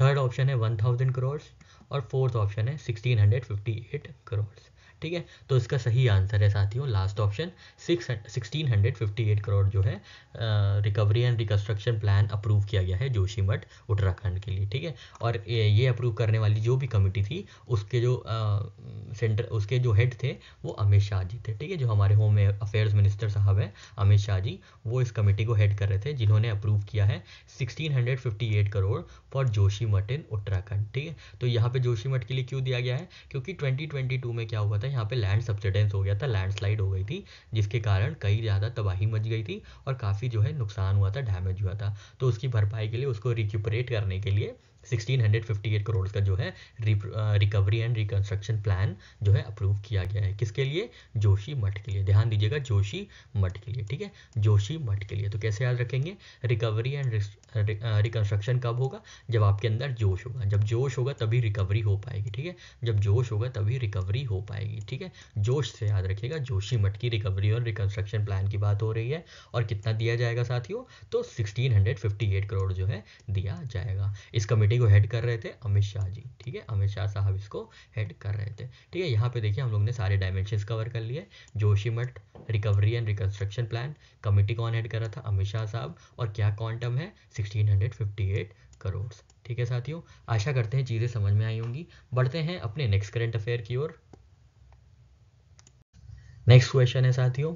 third option है वन थाउजेंड करोड़ और फोर्थ ऑप्शन है sixteen hundred fifty eight crore ठीक है तो इसका सही आंसर है साथियों last option six sixteen hundred fifty eight crore जो है recovery and reconstruction plan approve किया गया है जोशीमठ उत्तराखंड के लिए ठीक है और ये अप्रूव करने वाली जो भी कमेटी थी उसके जो सेंटर उसके जो हेड थे वो अमित शाह जी थे ठीक है जो हमारे होम अफेयर्स मिनिस्टर साहब हैं अमित शाह जी वो इस कमेटी को हेड कर रहे थे जिन्होंने अप्रूव किया है 1658 crore for Joshimath in Uttarakhand ठीक है तो यहाँ पे जोशी मठ के लिए क्यों दिया गया है क्योंकि 2022 में क्या हुआ था यहाँ पे लैंड सब्सिडेंस हो गया था लैंडस्लाइड हो गई थी जिसके कारण कई ज़्यादा तबाही मच गई थी और काफ़ी जो है नुकसान हुआ था डैमेज हुआ था तो उसकी भरपाई के लिए उसको रिक्यूपरेट करने के लिए 1658 करोड़ का जो है रिकवरी एंड रिकंस्ट्रक्शन प्लान जो है अप्रूव किया गया है किसके लिए जोशी मठ के लिए ध्यान दीजिएगा जोशी मठ के लिए ठीक है जोशी मठ के लिए तो कैसे याद रखेंगे रिकवरी एंड रिकंस्ट्रक्शन कब होगा जब आपके अंदर जोश होगा जब जोश होगा तभी रिकवरी हो पाएगी ठीक है जब जोश होगा तभी रिकवरी हो पाएगी ठीक है जोश से याद रखिएगा जोशी मठ की रिकवरी और रिकंस्ट्रक्शन प्लान की बात हो रही है और कितना दिया जाएगा साथियों तो सिक्सटीन करोड़ जो है दिया जाएगा इस कमेटी पार्टी को हेड कर रहे थे अमित शाह जी ठीक है अमित शाह साहब इसको हेड कर रहे थे ठीक है यहाँ पे देखिए हम लोग ने सारे डायमेंशन कवर कर लिए Joshimath recovery and reconstruction plan committee कौन हेड कर रहा था अमित शाह साहब और क्या क्वांटम है सिक्सटीन करोड़ ठीक है साथियों आशा करते हैं चीज़ें समझ में आई होंगी बढ़ते हैं अपने नेक्स्ट करेंट अफेयर की ओर नेक्स्ट क्वेश्चन है साथियों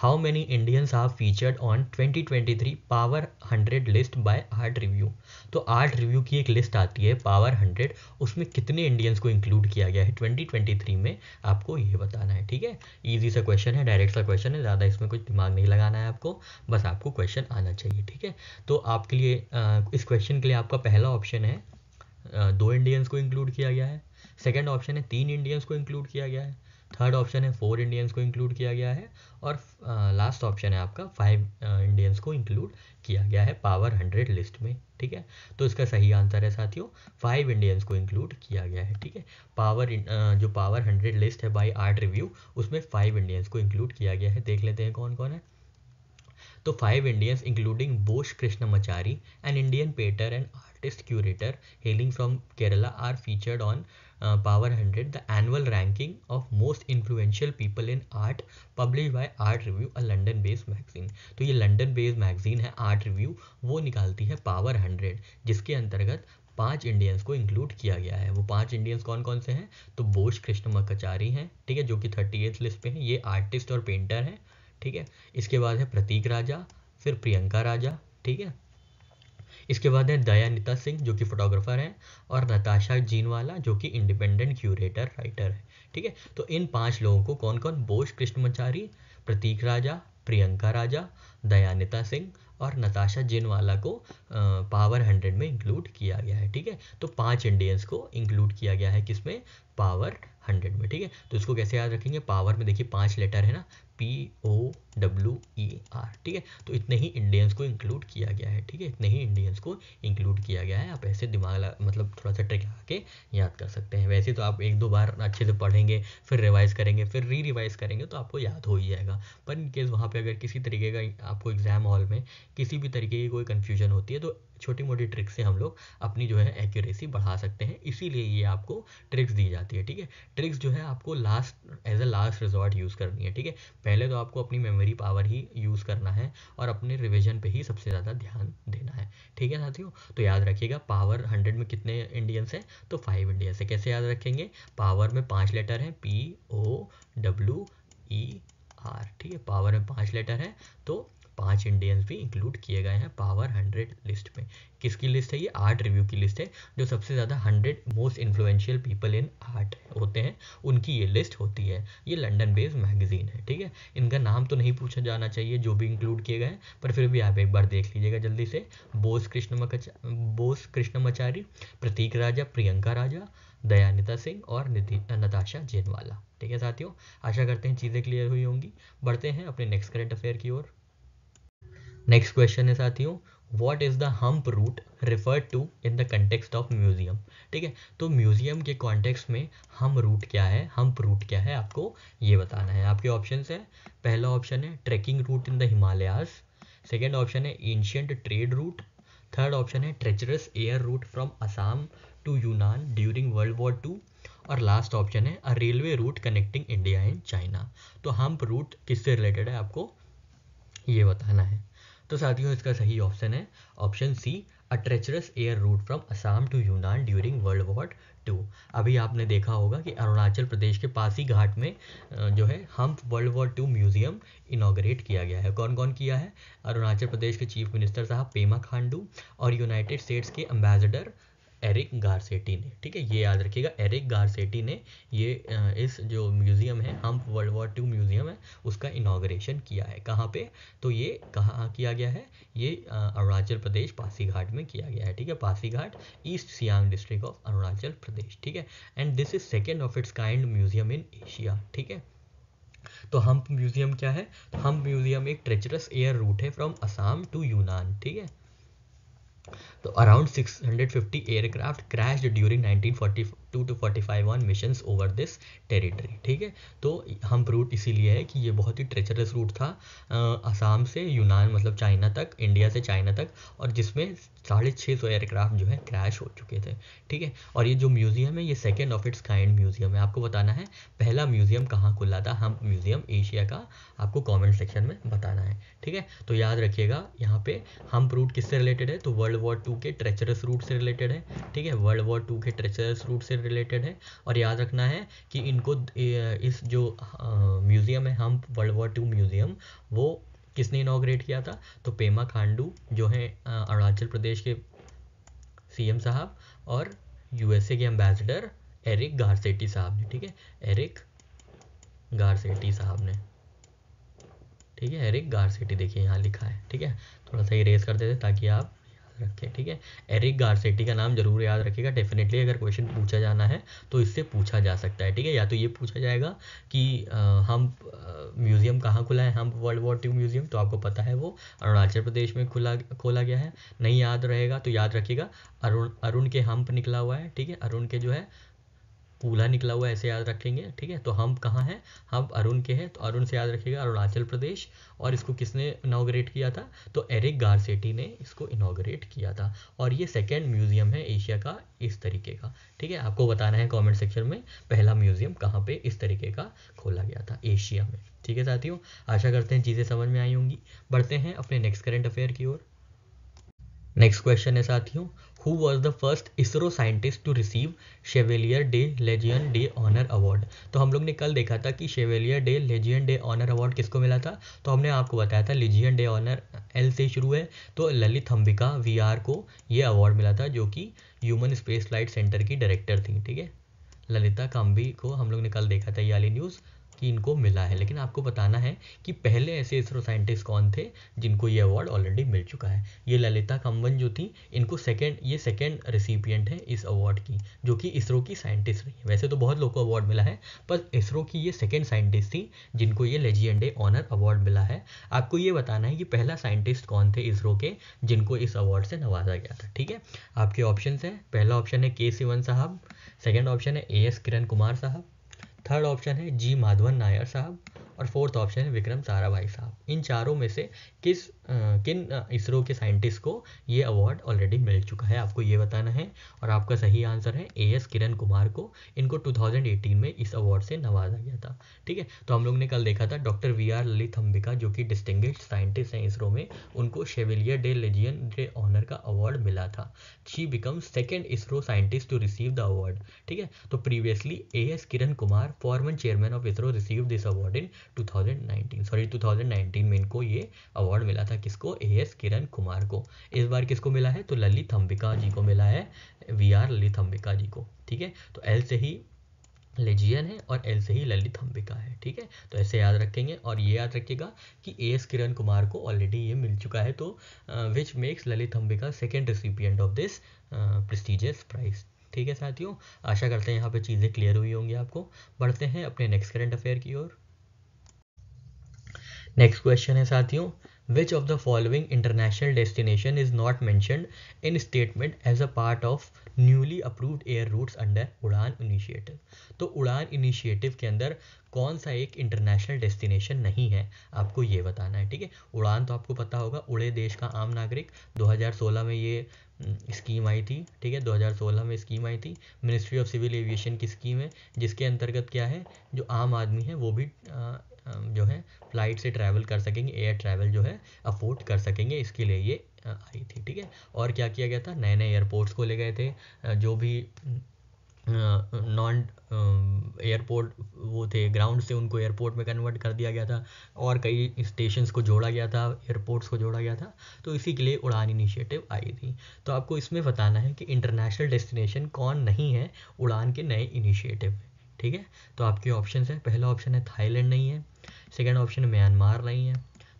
how many Indians are featured on 2023 power hundred list by Art Review तो आर्ट रिव्यू की एक लिस्ट आती है पावर हंड्रेड उसमें कितने इंडियंस को इंक्लूड किया गया है ट्वेंटी ट्वेंटी थ्री में आपको ये बताना है ठीक है ईजी सा क्वेश्चन है डायरेक्ट सा क्वेश्चन है ज़्यादा इसमें कुछ दिमाग नहीं लगाना है आपको बस आपको क्वेश्चन आना चाहिए ठीक है तो आपके लिए इस क्वेश्चन के लिए आपका पहला ऑप्शन है दो इंडियंस को इंक्लूड किया गया है सेकेंड ऑप्शन है तीन इंडियंस को इंक्लूड किया गया है थर्ड ऑप्शन है फोर इंडियंस को इंक्लूड किया गया है और लास्ट ऑप्शन है आपका फाइव इंडियंस को इंक्लूड किया गया है पावर हंड्रेड लिस्ट में ठीक है तो इसका सही आंसर है साथियों फाइव इंडियंस को इंक्लूड किया गया है ठीक है पावर जो पावर हंड्रेड लिस्ट है बाई आर्ट रिव्यू उसमें फाइव इंडियंस को इंक्लूड किया गया है देख लेते हैं कौन कौन है तो five Indians including Bose Krishnamachari and Indian painter and artist curator hailing from Kerala are featured on power hundred the annual ranking of most influential people in art publish by Art Review a London based magazine तो ये London based magazine है Art Review वो निकालती है power hundred जिसके अंतर्गत पांच Indians को इंक्लूड किया गया है वो पांच इंडियंस कौन कौन से हैं तो बोश कृष्ण मकाचारी हैं ठीक है जो कि थर्टी एथ लिस्ट पे हैं ये आर्टिस्ट और पेंटर हैं ठीक है इसके बाद है प्रतीक राजा फिर प्रियंका राजा ठीक है इसके बाद है दयानिता सिंह जो कि फोटोग्राफर है और नताशा जीनवाला जो कि इंडिपेंडेंट क्यूरेटर राइटर है ठीक है तो इन पांच लोगों को कौन कौन बोश कृष्णमचारी प्रतीक राजा प्रियंका राजा दयानिता सिंह और नताशा जिनवाला को पावर हंड्रेड में इंक्लूड किया गया है ठीक है तो पांच इंडियंस को इंक्लूड किया गया है किसमें पावर हंड्रेड में ठीक है तो इसको कैसे याद रखेंगे पावर में देखिए पांच लेटर है ना P O W E R ठीक है तो इतने ही इंडियंस को इंक्लूड किया गया है ठीक है इतने ही इंडियंस को इंक्लूड किया गया है आप ऐसे दिमाग मतलब थोड़ा सा ट्रिक लगा के याद कर सकते हैं वैसे तो आप एक दो बार अच्छे से पढ़ेंगे फिर रिवाइज करेंगे फिर री रिवाइज करेंगे तो आपको याद हो ही जाएगा पर इनकेस वहाँ पर अगर किसी तरीके का आपको एग्जाम हॉल में किसी भी तरीके की कोई कन्फ्यूजन होती है तो छोटी मोटी ट्रिक्स से हम लोग अपनी जो है एक्यूरेसी बढ़ा सकते हैं इसीलिए ये आपको ट्रिक्स दी जाती है ठीक है ट्रिक्स जो है आपको last as a last resort use करनी है ठीक है पहले तो आपको अपनी मेमोरी मेमोरी पावर ही यूज़ करना है और अपने रिविजन पर ही सबसे ज़्यादा ध्यान देना है ठीक है साथियों तो याद रखिएगा पावर हंड्रेड में कितने इंडियंस हैं तो फाइव इंडियंस है कैसे याद रखेंगे पावर में पाँच लेटर हैं P O W E R ठीक है पावर में पाँच लेटर है तो पांच इंडियंस भी इंक्लूड किए गए हैं पावर हंड्रेड लिस्ट में किसकी लिस्ट है ये आर्ट रिव्यू की लिस्ट है जो सबसे ज़्यादा hundred most influential people in art होते हैं उनकी ये लिस्ट होती है ये लंडन बेस्ड मैगजीन है ठीक है इनका नाम तो नहीं पूछा जाना चाहिए जो भी इंक्लूड किए गए हैं पर फिर भी आप एक बार देख लीजिएगा जल्दी से बोस कृष्ण बोस कृष्णमाचारी प्रतीक राजा प्रियंका राजा दयानिता सिंह और नताशा जेनवाला ठीक है साथियों आशा करते हैं चीज़ें क्लियर हुई होंगी बढ़ते हैं अपने नेक्स्ट करंट अफेयर की ओर नेक्स्ट क्वेश्चन है साथियों what is the hump route referred to in the context of museum ठीक है तो म्यूजियम के कॉन्टेक्स में हम रूट क्या है हम्प रूट क्या है आपको ये बताना है आपके ऑप्शन है पहला ऑप्शन है trekking route in the Himalayas second option है ancient trade route third option है treacherous air route from Assam to Yunnan during world war two और लास्ट ऑप्शन है a railway route connecting India and China तो Hump route किससे related है आपको ये बताना है तो साथियों इसका सही ऑप्शन है option C a treacherous air route from Assam to Yunnan during world war two अभी आपने देखा होगा कि अरुणाचल प्रदेश के पासी घाट में जो है हम world war two museum inaugurate किया गया है कौन कौन किया है अरुणाचल प्रदेश के चीफ मिनिस्टर साहब पेमा खांडू और यूनाइटेड स्टेट्स के एम्बेसडर एरिक गारसेटी ने ठीक है ये याद रखिएगा एरिक गारसेटी ने ये इस जो म्यूज़ियम है Hump world war two museum है उसका इनाग्रेशन किया है कहाँ पे तो ये कहाँ किया गया है ये अरुणाचल प्रदेश पासीघाट में किया गया है ठीक है Pasighat east Siang district of Arunachal Pradesh ठीक है and this is second of its kind museum in Asia ठीक है तो हम्प म्यूज़ियम क्या है तो हम्प म्यूज़ियम एक ट्रेचरस एयर रूट है फ्रॉम असम टू यूनान ठीक है around 650 aircraft crashed during 1940 to to forty five one mission over this territory ठीक है तो हम रूट इसीलिए है कि ये बहुत ही ट्रेचरस रूट था असम से यूनान मतलब चाइना तक इंडिया से चाइना तक और जिसमें साढ़े छः सौ एयरक्राफ्ट जो है क्रैश हो चुके थे ठीक है और ये जो म्यूज़ियम है ये second of its kind museum है आपको बताना है पहला म्यूज़ियम कहाँ खुला था हम म्यूज़ियम एशिया का आपको कॉमेंट सेक्शन में बताना है ठीक है तो याद रखिएगा यहाँ पे हम रूट किससे रिलेटेड है तो वर्ल्ड वॉर टू के ट्रेचरस रूट से रिलेटेड है ठीक है वर्ल्ड वॉर टू के ट्रेचरस रूट से रिलेटेड है और याद रखना है कि इनको इस जो म्यूज़ियम है हम वर्ल्ड वॉर टू म्यूज़ियम वो किसने इनाग्रेट किया था तो पेमा खांडू जो है अरुणाचल प्रदेश के सीएम साहब और यूएसए के एम्बेसडर एरिक गारसेटी साहब ने ठीक है एरिक गारसेटी साहब ने ठीक है एरिक गारसेटी देखिए यहाँ लिखा है ठीक है थोड़ा सा इरेज कर देते ताकि आप रखे ठीक है एरिक गारसेटी का नाम जरूर याद रखिएगा डेफिनेटली अगर क्वेश्चन पूछा जाना है तो इससे पूछा जा सकता है ठीक है या तो ये पूछा जाएगा कि हम म्यूज़ियम कहाँ खुला है हम वर्ल्ड वॉर टू म्यूज़ियम तो आपको पता है वो अरुणाचल प्रदेश में खुला खोला गया है नहीं याद रहेगा तो याद रखिएगा अरुण अरुण के हम्प निकला हुआ है ठीक है अरुण के जो है कूल्हा निकला हुआ ऐसे याद रखेंगे ठीक है तो हम कहाँ हैं हम अरुण के हैं तो अरुण से याद रखिएगा अरुणाचल प्रदेश और इसको किसने इनाग्रेट किया था तो एरिक गारसेटी ने इसको इनाग्रेट किया था और ये सेकेंड म्यूजियम है एशिया का इस तरीके का ठीक है आपको बताना है कॉमेंट सेक्शन में पहला म्यूजियम कहाँ पर इस तरीके का खोला गया था एशिया में ठीक है साथियों आशा करते हैं चीज़ें समझ में आई होंगी बढ़ते हैं अपने नेक्स्ट करेंट अफेयर की ओर नेक्स्ट क्वेश्चन है साथियों who was the first ISRO scientist to receive Chevalier de Legion de Honour award तो हम लोग ने कल देखा था कि Chevalier de Legion de Honour award किसको मिला था तो हमने आपको बताया था लेजियन डे ऑनर एल से शुरू है तो ललित हम्बिका वी आर को ये अवार्ड मिला था जो कि ह्यूमन स्पेस फ्लाइट सेंटर की डायरेक्टर थी ठीक है ललिता काम्बी को हम लोग ने कल देखा था ये वाली न्यूज़ कि इनको मिला है लेकिन आपको बताना है कि पहले ऐसे इसरो साइंटिस्ट कौन थे जिनको ये अवार्ड ऑलरेडी मिल चुका है ये ललिता कम्बन जो थी इनको सेकेंड ये सेकेंड रिसिपियंट है इस अवार्ड की जो कि इसरो की साइंटिस्ट रही है वैसे तो बहुत लोग को अवार्ड मिला है पर इसरो की ये सेकेंड साइंटिस्ट थी जिनको ये लेजियंडे ऑनर अवार्ड मिला है आपको ये बताना है कि पहला साइंटिस्ट कौन थे इसरो के जिनको इस अवार्ड से नवाजा गया था ठीक है आपके ऑप्शन है पहला ऑप्शन है के सिवन साहब सेकेंड ऑप्शन है ए एस किरण कुमार साहब थर्ड ऑप्शन है जी माधवन नायर साहब और फोर्थ ऑप्शन है विक्रम साराभाई साहब इन चारों में से किस आ, किन इसरो के साइंटिस्ट को ये अवार्ड ऑलरेडी मिल चुका है आपको ये बताना है और आपका सही आंसर है ए एस किरण कुमार को इनको 2018 में इस अवार्ड से नवाजा गया था ठीक है तो हम लोग ने कल देखा था doctor V R Lalit Ambika जो कि डिस्टिंग साइंटिस्ट हैं इसरो में उनको Chevalier de Legion de Honour का अवार्ड मिला था she become second ISRO scientist to receive the award ठीक है तो previously A S Kiran Kumar Kumar former chairman of ISRO receive this award in 2019 sorry 2019 में इनको ये अवार्ड मिला था किसको ए एस किरण कुमार को इस बार किसको मिला है तो ललित अंबिका जी को मिला है वी आर ललित अंबिका जी को ठीक है तो एल से ही लेजियन है और एल से ही ललित अंबिका है ठीक है तो ऐसे याद रखेंगे और ये याद रखिएगा कि ए एस किरण कुमार को ऑलरेडी ये मिल चुका है तो which makes Lalit Ambika second recipient of this prestigious prize ठीक है साथियों आशा करते हैं यहाँ पे चीज़ें क्लियर हुई होंगी आपको बढ़ते हैं अपने नेक्स्ट करंट अफेयर की ओर नेक्स्ट क्वेश्चन है साथियों which of the following international destination is not mentioned in statement as a part of newly approved air routes under UDAN initiative तो उड़ान इनिशिएटिव के अंदर कौन सा एक इंटरनेशनल डेस्टिनेशन नहीं है आपको ये बताना है ठीक है उड़ान तो आपको पता होगा उड़े देश का आम नागरिक 2016 में ये स्कीम हम्म, आई थी ठीक है 2016 में स्कीम आई थी मिनिस्ट्री ऑफ सिविल एविएशन की स्कीम है जिसके अंतर्गत क्या है जो आम आदमी है वो भी जो है फ्लाइट से ट्रैवल कर सकेंगे एयर ट्रैवल जो है अफोर्ड कर सकेंगे इसके लिए ये आई थी ठीक है और क्या किया गया था नए नए एयरपोर्ट्स खोले गए थे जो भी नॉन एयरपोर्ट वो थे ग्राउंड से उनको एयरपोर्ट में कन्वर्ट कर दिया गया था और कई स्टेशन को जोड़ा गया था एयरपोर्ट्स को जोड़ा गया था तो इसी के लिए उड़ान इनिशिएटिव आई थी तो आपको इसमें बताना है कि इंटरनेशनल डेस्टिनेशन कौन नहीं है उड़ान के नए इनिशिएटिव में ठीक है तो आपके ऑप्शन है पहला ऑप्शन है थाईलैंड नहीं है सेकेंड ऑप्शन म्यांमार नहीं है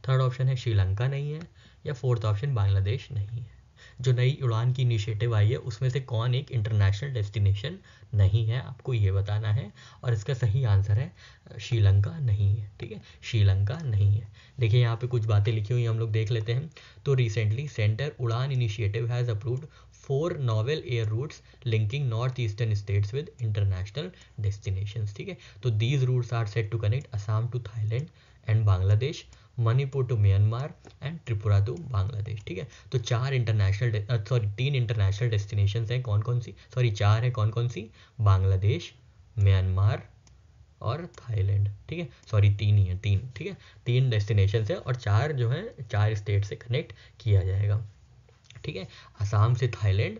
थर्ड ऑप्शन है श्रीलंका नहीं है या फोर्थ ऑप्शन बांग्लादेश नहीं है जो नई उड़ान की इनिशिएटिव आई है उसमें से कौन एक इंटरनेशनल डेस्टिनेशन नहीं है आपको ये बताना है और इसका सही आंसर है श्रीलंका नहीं है ठीक है श्रीलंका नहीं है देखिए यहाँ पे कुछ बातें लिखी हुई हम लोग देख लेते हैं तो recently centre UDAN initiative has approved four novel air routes linking north eastern states with international destination ठीक है तो these routes are set to connect Assam to Thailand and Bangladesh Manipur to Myanmar and Tripura to Bangladesh ठीक है तो चार इंटरनेशनल सॉरी तीन international destination हैं कौन कौन सी सॉरी चार हैं कौन कौन सी बांग्लादेश म्यांमार और थाईलैंड ठीक है सॉरी तीन ही है तीन ठीक है तीन डेस्टिनेशन है और चार जो है चार स्टेट से कनेक्ट किया जाएगा ठीक है असम से थाईलैंड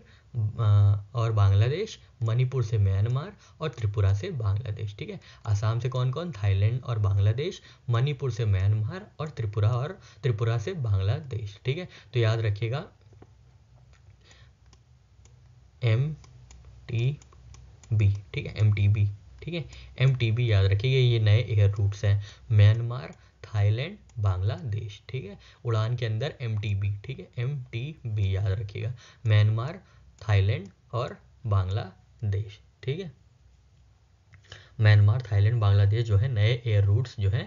और बांग्लादेश मणिपुर से म्यांमार और त्रिपुरा से बांग्लादेश ठीक है असम से कौन कौन थाईलैंड और बांग्लादेश मणिपुर से म्यांमार और त्रिपुरा और त्रिपुरा से बांग्लादेश ठीक है तो याद रखिएगा एम टी बी ठीक है एम टी बी ठीक है एम टी बी याद रखिएगा ये नए एयर रूट्स हैं म्यांमार थाईलैंड बांग्लादेश ठीक है उड़ान के अंदर एम ठीक है एम याद रखिएगा म्यांमार थाईलैंड और बांग्लादेश ठीक है म्यांमार थाईलैंड बांग्लादेश जो है नए एयर रूट्स जो है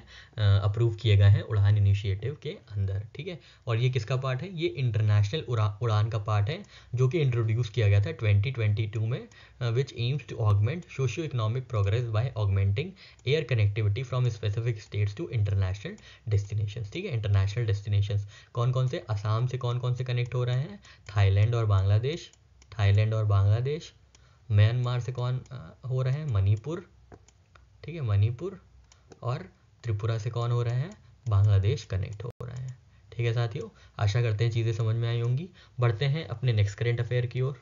अप्रूव किए गए हैं उड़ान इनिशिएटिव के अंदर ठीक है और ये किसका पार्ट है ये इंटरनेशनल उड़ान का पार्ट है जो कि इंट्रोड्यूस किया गया था 2022 में which aims to augment socio economic progress by augmenting air connectivity from specific states to international destination ठीक है इंटरनेशनल डेस्टिनेशन कौन कौन से आसाम से कौन कौन से कनेक्ट हो रहे हैं थाईलैंड और बांग्लादेश थाईलैंड और बांग्लादेश म्यांमार से कौन हो रहे हैं मणिपुर ठीक है मणिपुर और त्रिपुरा से कौन हो रहे हैं बांग्लादेश कनेक्ट हो रहे हैं ठीक है साथियों आशा करते हैं चीज़ें समझ में आई होंगी बढ़ते हैं अपने नेक्स्ट करेंट अफेयर की ओर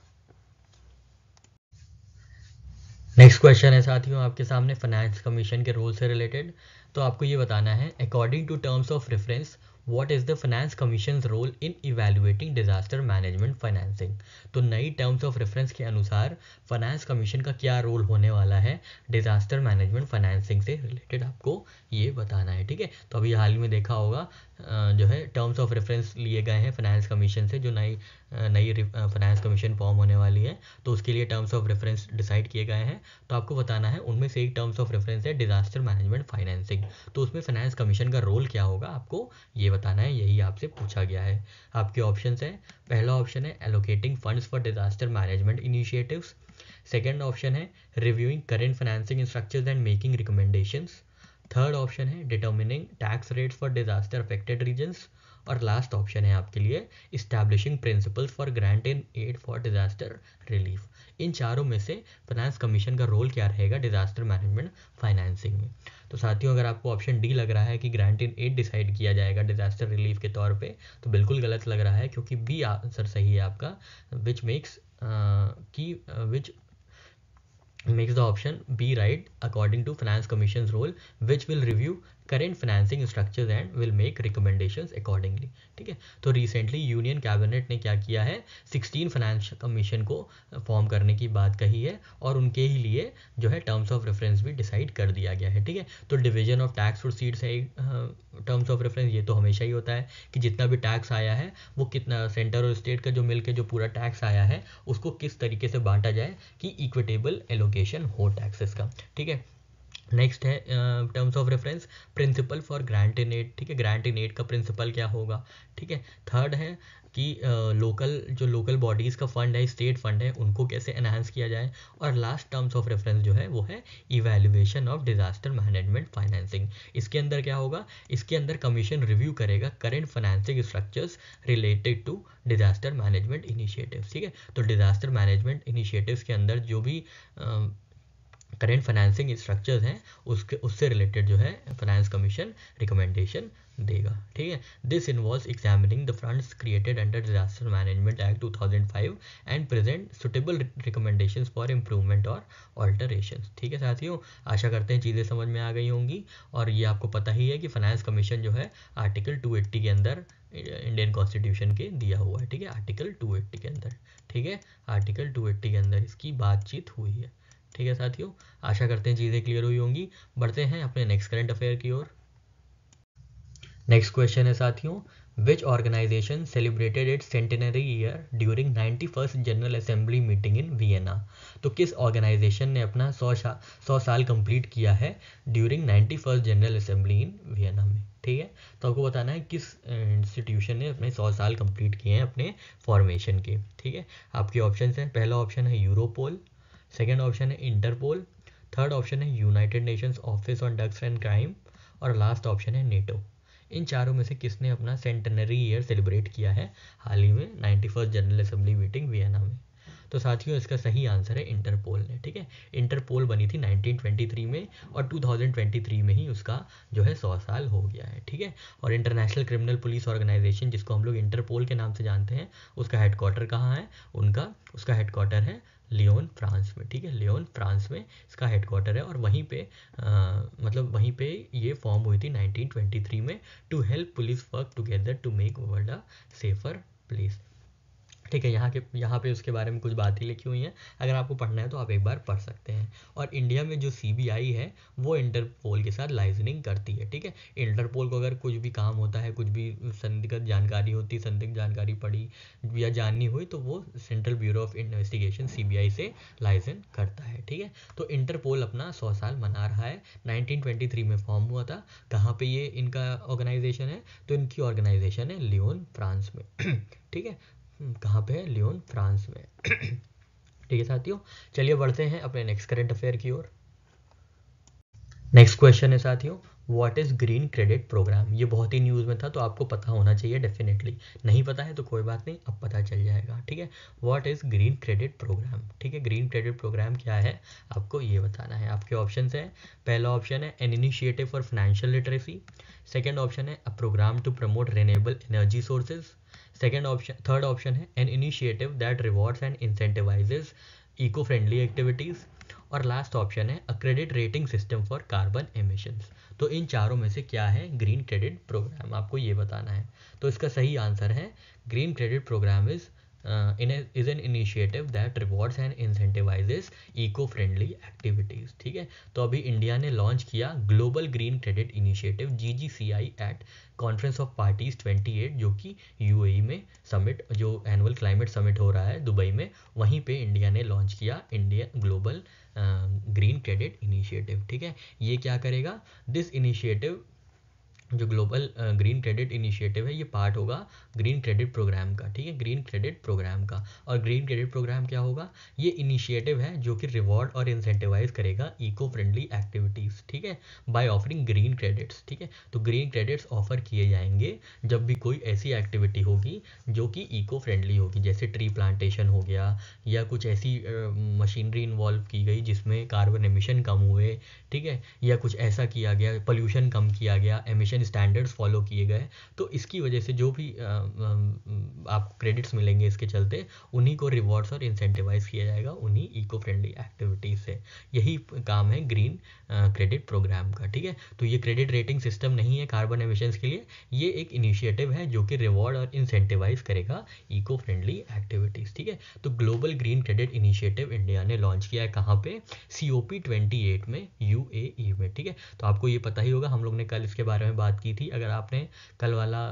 नेक्स्ट क्वेश्चन है साथियों आपके सामने फाइनेंस कमीशन के रोल से रिलेटेड तो आपको ये बताना है according to terms of reference what is the finance commission role in evaluating disaster management financing तो नई टर्म्स ऑफ रेफरेंस के अनुसार फाइनेंस कमीशन का क्या रोल होने वाला है डिजास्टर मैनेजमेंट फाइनेंसिंग से रिलेटेड आपको ये बताना है ठीक है तो अभी हाल में देखा होगा जो है टर्म्स ऑफ रेफरेंस लिए गए हैं फाइनेंस कमीशन से जो नई नई फाइनेंस कमीशन फॉर्म होने वाली है तो उसके लिए टर्म्स ऑफ रेफरेंस डिसाइड किए गए हैं तो आपको बताना है उनमें से एक टर्म्स ऑफ रेफरेंस है डिजास्टर मैनेजमेंट फाइनेंसिंग तो उसमें फाइनेंस कमीशन का रोल क्या होगा आपको ये बताना है यही आपसे पूछा गया है आपके ऑप्शन है पहला ऑप्शन है allocating funds for disaster management initiatives second option है reviewing current financing structure and making recommendation third option है determining tax rates for disaster affected regions और लास्ट ऑप्शन है आपके लिए establishing principles for grant in aid for disaster relief इन चारों में से फाइनेंस कमीशन का रोल क्या रहेगा डिजास्टर मैनेजमेंट फाइनेंसिंग में तो साथियों अगर आपको ऑप्शन डी लग रहा है कि ग्रांट इन एड डिसाइड किया जाएगा डिजास्टर रिलीफ के तौर पे तो बिल्कुल गलत लग रहा है क्योंकि बी आंसर सही है आपका विच मेक्स की which makes the option B right according to finance commission role which will review current financing structure and will make recommendation accordingly ठीक है तो रिसेंटली यूनियन कैबिनेट ने क्या किया है सिक्सटीन फाइनेंस कमीशन को फॉर्म uh, करने की बात कही है और उनके ही लिए जो है टर्म्स ऑफ रेफरेंस भी डिसाइड कर दिया गया है ठीक है तो डिविजन ऑफ टैक्स और सीड्स है टर्म्स ऑफ रेफरेंस ये तो हमेशा ही होता है कि जितना भी टैक्स आया है वो कितना सेंटर और स्टेट का जो मिल के जो पूरा टैक्स आया है उसको किस तरीके से बांटा जाए कि इक्विटेबल एलोकेशन हो टैक्सेस का ठीक है नेक्स्ट है terms of reference principle for grant aid ठीक है ग्रांट एड का प्रिंसिपल क्या होगा ठीक है थर्ड है कि लोकल uh, जो लोकल बॉडीज़ का फंड है स्टेट फंड है उनको कैसे एनहांस किया जाए और लास्ट टर्म्स ऑफ रेफरेंस जो है वो है evaluation of disaster management financing इसके अंदर क्या होगा इसके अंदर कमीशन रिव्यू करेगा current financing structures related to disaster management initiative ठीक है तो डिजास्टर मैनेजमेंट इनिशिएटिव के अंदर जो भी uh, करेंट फाइनेंसिंग स्ट्रक्चर्स हैं उसके उससे रिलेटेड जो है फाइनेंस कमीशन रिकमेंडेशन देगा ठीक है this involve examining the funds created under disaster management act 2005 and present suitable recommendations for improvement और ऑल्टरेशन ठीक है साथियों आशा करते हैं चीज़ें समझ में आ गई होंगी और ये आपको पता ही है कि फाइनेंस कमीशन जो है आर्टिकल एट्टी के अंदर इंडियन कॉन्स्टिट्यूशन के दिया हुआ है ठीक है आर्टिकल एट्टी के अंदर ठीक है आर्टिकल एट्टी के अंदर इसकी बातचीत हुई है ठीक है साथियों आशा करते हैं चीज़ें क्लियर हुई होंगी बढ़ते हैं अपने नेक्स्ट करंट अफेयर की ओर नेक्स्ट क्वेश्चन है साथियों which organization celebrated it centenary year during ninety first general assembly meeting in Vienna तो किस ऑर्गेनाइजेशन ने अपना सौ सौ साल कंप्लीट किया है during ninety first general assembly in Vienna में ठीक है तो आपको बताना है किस इंस्टीट्यूशन ने अपने सौ साल कंप्लीट किए हैं अपने फॉर्मेशन के ठीक है आपके ऑप्शन हैं पहला ऑप्शन है यूरोपोल सेकेंड ऑप्शन है इंटरपोल थर्ड ऑप्शन है United Nations office on drugs and crime और लास्ट ऑप्शन है नेटो इन चारों में से किसने अपना सेंटनरी ईयर सेलिब्रेट किया है हाल ही में ninety first general assembly meeting Vienna में तो साथियों इसका सही आंसर है इंटरपोल ने ठीक है इंटरपोल बनी थी 1923 में और 2023 में ही उसका जो है सौ साल हो गया है ठीक है और इंटरनेशनल क्रिमिनल पुलिस ऑर्गेनाइजेशन जिसको हम लोग इंटरपोल के नाम से जानते हैं उसका हेडक्वार्टर कहाँ है उनका उसका हेडक्वार्टर है लियोन फ्रांस में ठीक है लियोन फ्रांस में इसका हेडक्वार्टर है और वहीं पे आ, मतलब वहीं पे ये फॉर्म हुई थी 1923 में to help police work together to make world a safer place ठीक है यहाँ के यहाँ पे उसके बारे में कुछ बातें लिखी हुई हैं अगर आपको पढ़ना है तो आप एक बार पढ़ सकते हैं और इंडिया में जो सी है वो इंटरपोल के साथ लाइजनिंग करती है ठीक है इंटरपोल को अगर कुछ भी काम होता है कुछ भी संदिग्ध जानकारी होती संदिग्ध जानकारी पड़ी या जाननी हुई तो वो सेंट्रल ब्यूरो ऑफ इन्वेस्टिगेशन सी से लाइजन करता है ठीक है तो इंटरपोल अपना सौ साल मना रहा है नाइनटीन में फॉर्म हुआ था कहाँ पर ये इनका ऑर्गेनाइजेशन है तो इनकी ऑर्गेनाइजेशन है लियोन फ्रांस में ठीक है कहाँ पे है लियोन फ्रांस में ठीक है साथियों चलिए बढ़ते हैं अपने नेक्स्ट करेंट अफेयर की ओर नेक्स्ट क्वेश्चन है साथियों what is green credit programme ये बहुत ही न्यूज़ में था तो आपको पता होना चाहिए डेफिनेटली नहीं पता है तो कोई बात नहीं अब पता चल जाएगा ठीक है what is green credit programme ठीक है ग्रीन क्रेडिट प्रोग्राम क्या है आपको ये बताना है आपके ऑप्शन है पहला ऑप्शन है an initiative for financial literacy second option है a programme to promote renewable energy sources second option third option है an initiative that rewards and incentivises eco friendly activities और लास्ट ऑप्शन है a credit rating system for carbon emissions तो इन चारों में से क्या है ग्रीन क्रेडिट प्रोग्राम आपको ये बताना है तो इसका सही आंसर है green credit programme is uh, in a, is an initiative that rewards and incentivizes eco-friendly activities ठीक है तो अभी इंडिया ने लॉन्च किया global green credit initiative G G C I at conference of parties twenty eight जो कि A e में summit जो एनुअल क्लाइमेट समिट हो रहा है दुबई में वहीं पे इंडिया ने लॉन्च किया India global green credit initiative ठीक है ये क्या करेगा दिस इनिशिएटिव जो ग्लोबल ग्रीन क्रेडिट इनिशिएटिव है ये पार्ट होगा ग्रीन क्रेडिट प्रोग्राम का ठीक है ग्रीन क्रेडिट प्रोग्राम का और ग्रीन क्रेडिट प्रोग्राम क्या होगा ये इनिशिएटिव है जो कि रिवॉर्ड और इंसेंटिवाइज करेगा इको फ्रेंडली एक्टिविटीज़ ठीक है बाय ऑफरिंग ग्रीन क्रेडिट्स ठीक है तो ग्रीन क्रेडिट्स ऑफर किए जाएंगे जब भी कोई ऐसी एक्टिविटी होगी जो कि इको फ्रेंडली होगी जैसे ट्री प्लांटेशन हो गया या कुछ ऐसी मशीनरी इन्वॉल्व की गई जिसमें कार्बन एमिशन कम हुए ठीक है या कुछ ऐसा किया गया पॉल्यूशन कम किया गया एमिशन इन स्टैंडर्ड्स फॉलो किए गए तो इसकी वजह से जो भी आप क्रेडिट्स मिलेंगे इसके चलते उन्हीं को रिवॉर्ड्स और इंसेंटिवाइज किया जाएगा उन्हीं इको फ्रेंडली एक्टिविटीज़ से यही काम है ग्रीन क्रेडिट प्रोग्राम का ठीक है तो ये क्रेडिट रेटिंग सिस्टम नहीं है कार्बन एमिशंस के लिए ये एक इनिशिएटिव है जो कि रिवॉर्ड और इंसेंटिवाइज करेगा इको फ्रेंडली एक्टिविटीज़ ठीक है तो global green credit initiative India ने लॉन्च किया है कहाँ पे C O P twenty eight में यू ए ई में ठीक है तो आपको ये पता ही होगा हम लोग ने कल इसके बारे में बात बात की थी अगर आपने कल वाला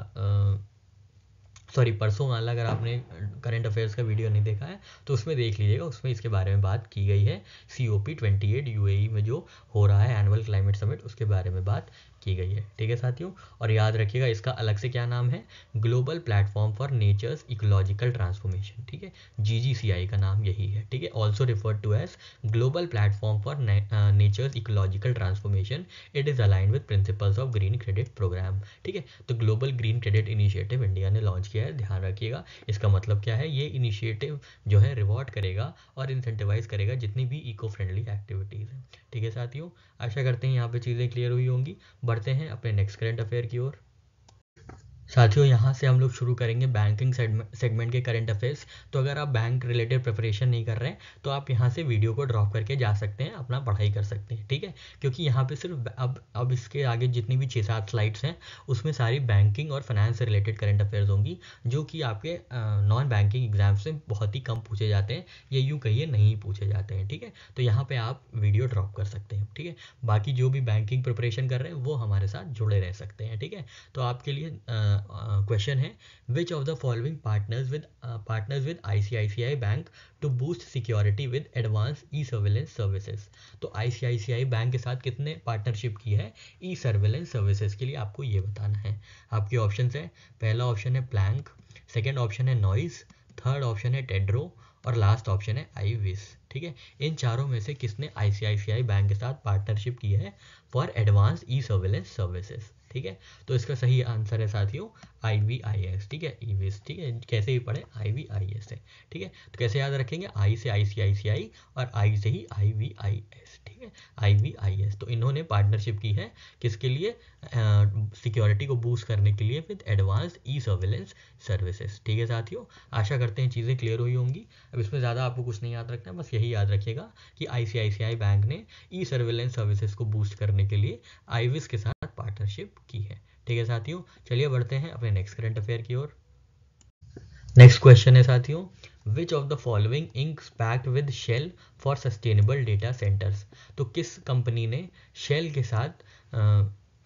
सॉरी परसों वाला अगर आपने करंट अफेयर्स का वीडियो नहीं देखा है तो उसमें देख लीजिएगा उसमें इसके बारे में बात की गई है C O P twenty eight U में जो हो रहा है एनुअल क्लाइमेट समिट उसके बारे में बात की गई है ठीक है साथियों और याद रखिएगा इसका अलग से क्या नाम है global platform for nature's ecological transformation ठीक है जी का नाम यही है ठीक है also refer to as global platform for nature's ecological transformation it is align with principles of green credit programme ठीक है तो global green credit initiative India ने लॉन्च किया है ध्यान रखिएगा इसका मतलब क्या है ये इनिशिएटिव जो है रिवॉर्ड करेगा और इंसेंटिवाइज करेगा जितनी भी इको फ्रेंडली एक्टिविटी ठीक है साथियों आशा करते हैं यहाँ पे चीज़ें क्लियर हुई होंगी बढ़ते हैं अपने नेक्स्ट करेंट अफेयर की ओर साथियों यहाँ से हम लोग शुरू करेंगे बैंकिंग सेगमेंट के करंट अफेयर्स तो अगर आप बैंक रिलेटेड प्रिपरेशन नहीं कर रहे हैं तो आप यहाँ से वीडियो को ड्रॉप करके जा सकते हैं अपना पढ़ाई कर सकते हैं ठीक है क्योंकि यहाँ पे सिर्फ अब अब इसके आगे जितनी भी छः सात स्लाइड्स हैं उसमें सारी बैंकिंग और फाइनेंस से रिलेटेड करंट अफेयर्स होंगी जो कि आपके नॉन बैंकिंग एग्जाम से बहुत ही कम पूछे जाते हैं या यूँ कहिए नहीं पूछे जाते हैं ठीक है तो यहाँ पर आप वीडियो ड्रॉप कर सकते हैं ठीक है बाकी जो भी बैंकिंग प्रिपरेशन कर रहे हैं वो हमारे साथ जुड़े रह सकते हैं ठीक है तो आपके लिए क्वेश्चन uh, है which of the following partners with partners with ICICI bank to boost security with advance e surveillance services तो आईसीआईसीआई बैंक के साथ कितने पार्टनरशिप की है ई सर्विलेंस सर्विसेज के लिए आपको ये बताना है आपके ऑप्शन है पहला ऑप्शन है प्लैंक सेकेंड ऑप्शन है नॉइस थर्ड ऑप्शन है टेड्रो और लास्ट ऑप्शन है आई विस ठीक है इन चारों में से किसने आईसीआईसीआई बैंक के साथ पार्टनरशिप की है for advance e surveillance services ठीक है तो इसका सही आंसर है साथियों आई वी आई एस ठीक है ईवीएस ठीक है कैसे भी पढ़े आई वी आई एस है ठीक है तो कैसे याद रखेंगे आई से आई सी आई सी आई और आई से ही आई वी आई एस ठीक है आई वी आई एस तो इन्होंने पार्टनरशिप की है किसके लिए सिक्योरिटी को बूस्ट करने के लिए with advance e surveillance services ठीक है साथियों आशा करते हैं चीज़ें क्लियर हुई होंगी अब इसमें ज़्यादा आपको कुछ नहीं याद रखना बस यही याद रखिएगा कि आई बैंक ने ई सर्विलेंस सर्विसेज को बूस्ट करने के लिए आईविस के साथ पार्टनरशिप की है ठीक है साथियों चलिए बढ़ते हैं अपने नेक्स्ट करंट अफेयर की ओर नेक्स्ट क्वेश्चन है साथियों which of the following inks pact with Shell for sustainable data centres तो किस कंपनी ने शेल के साथ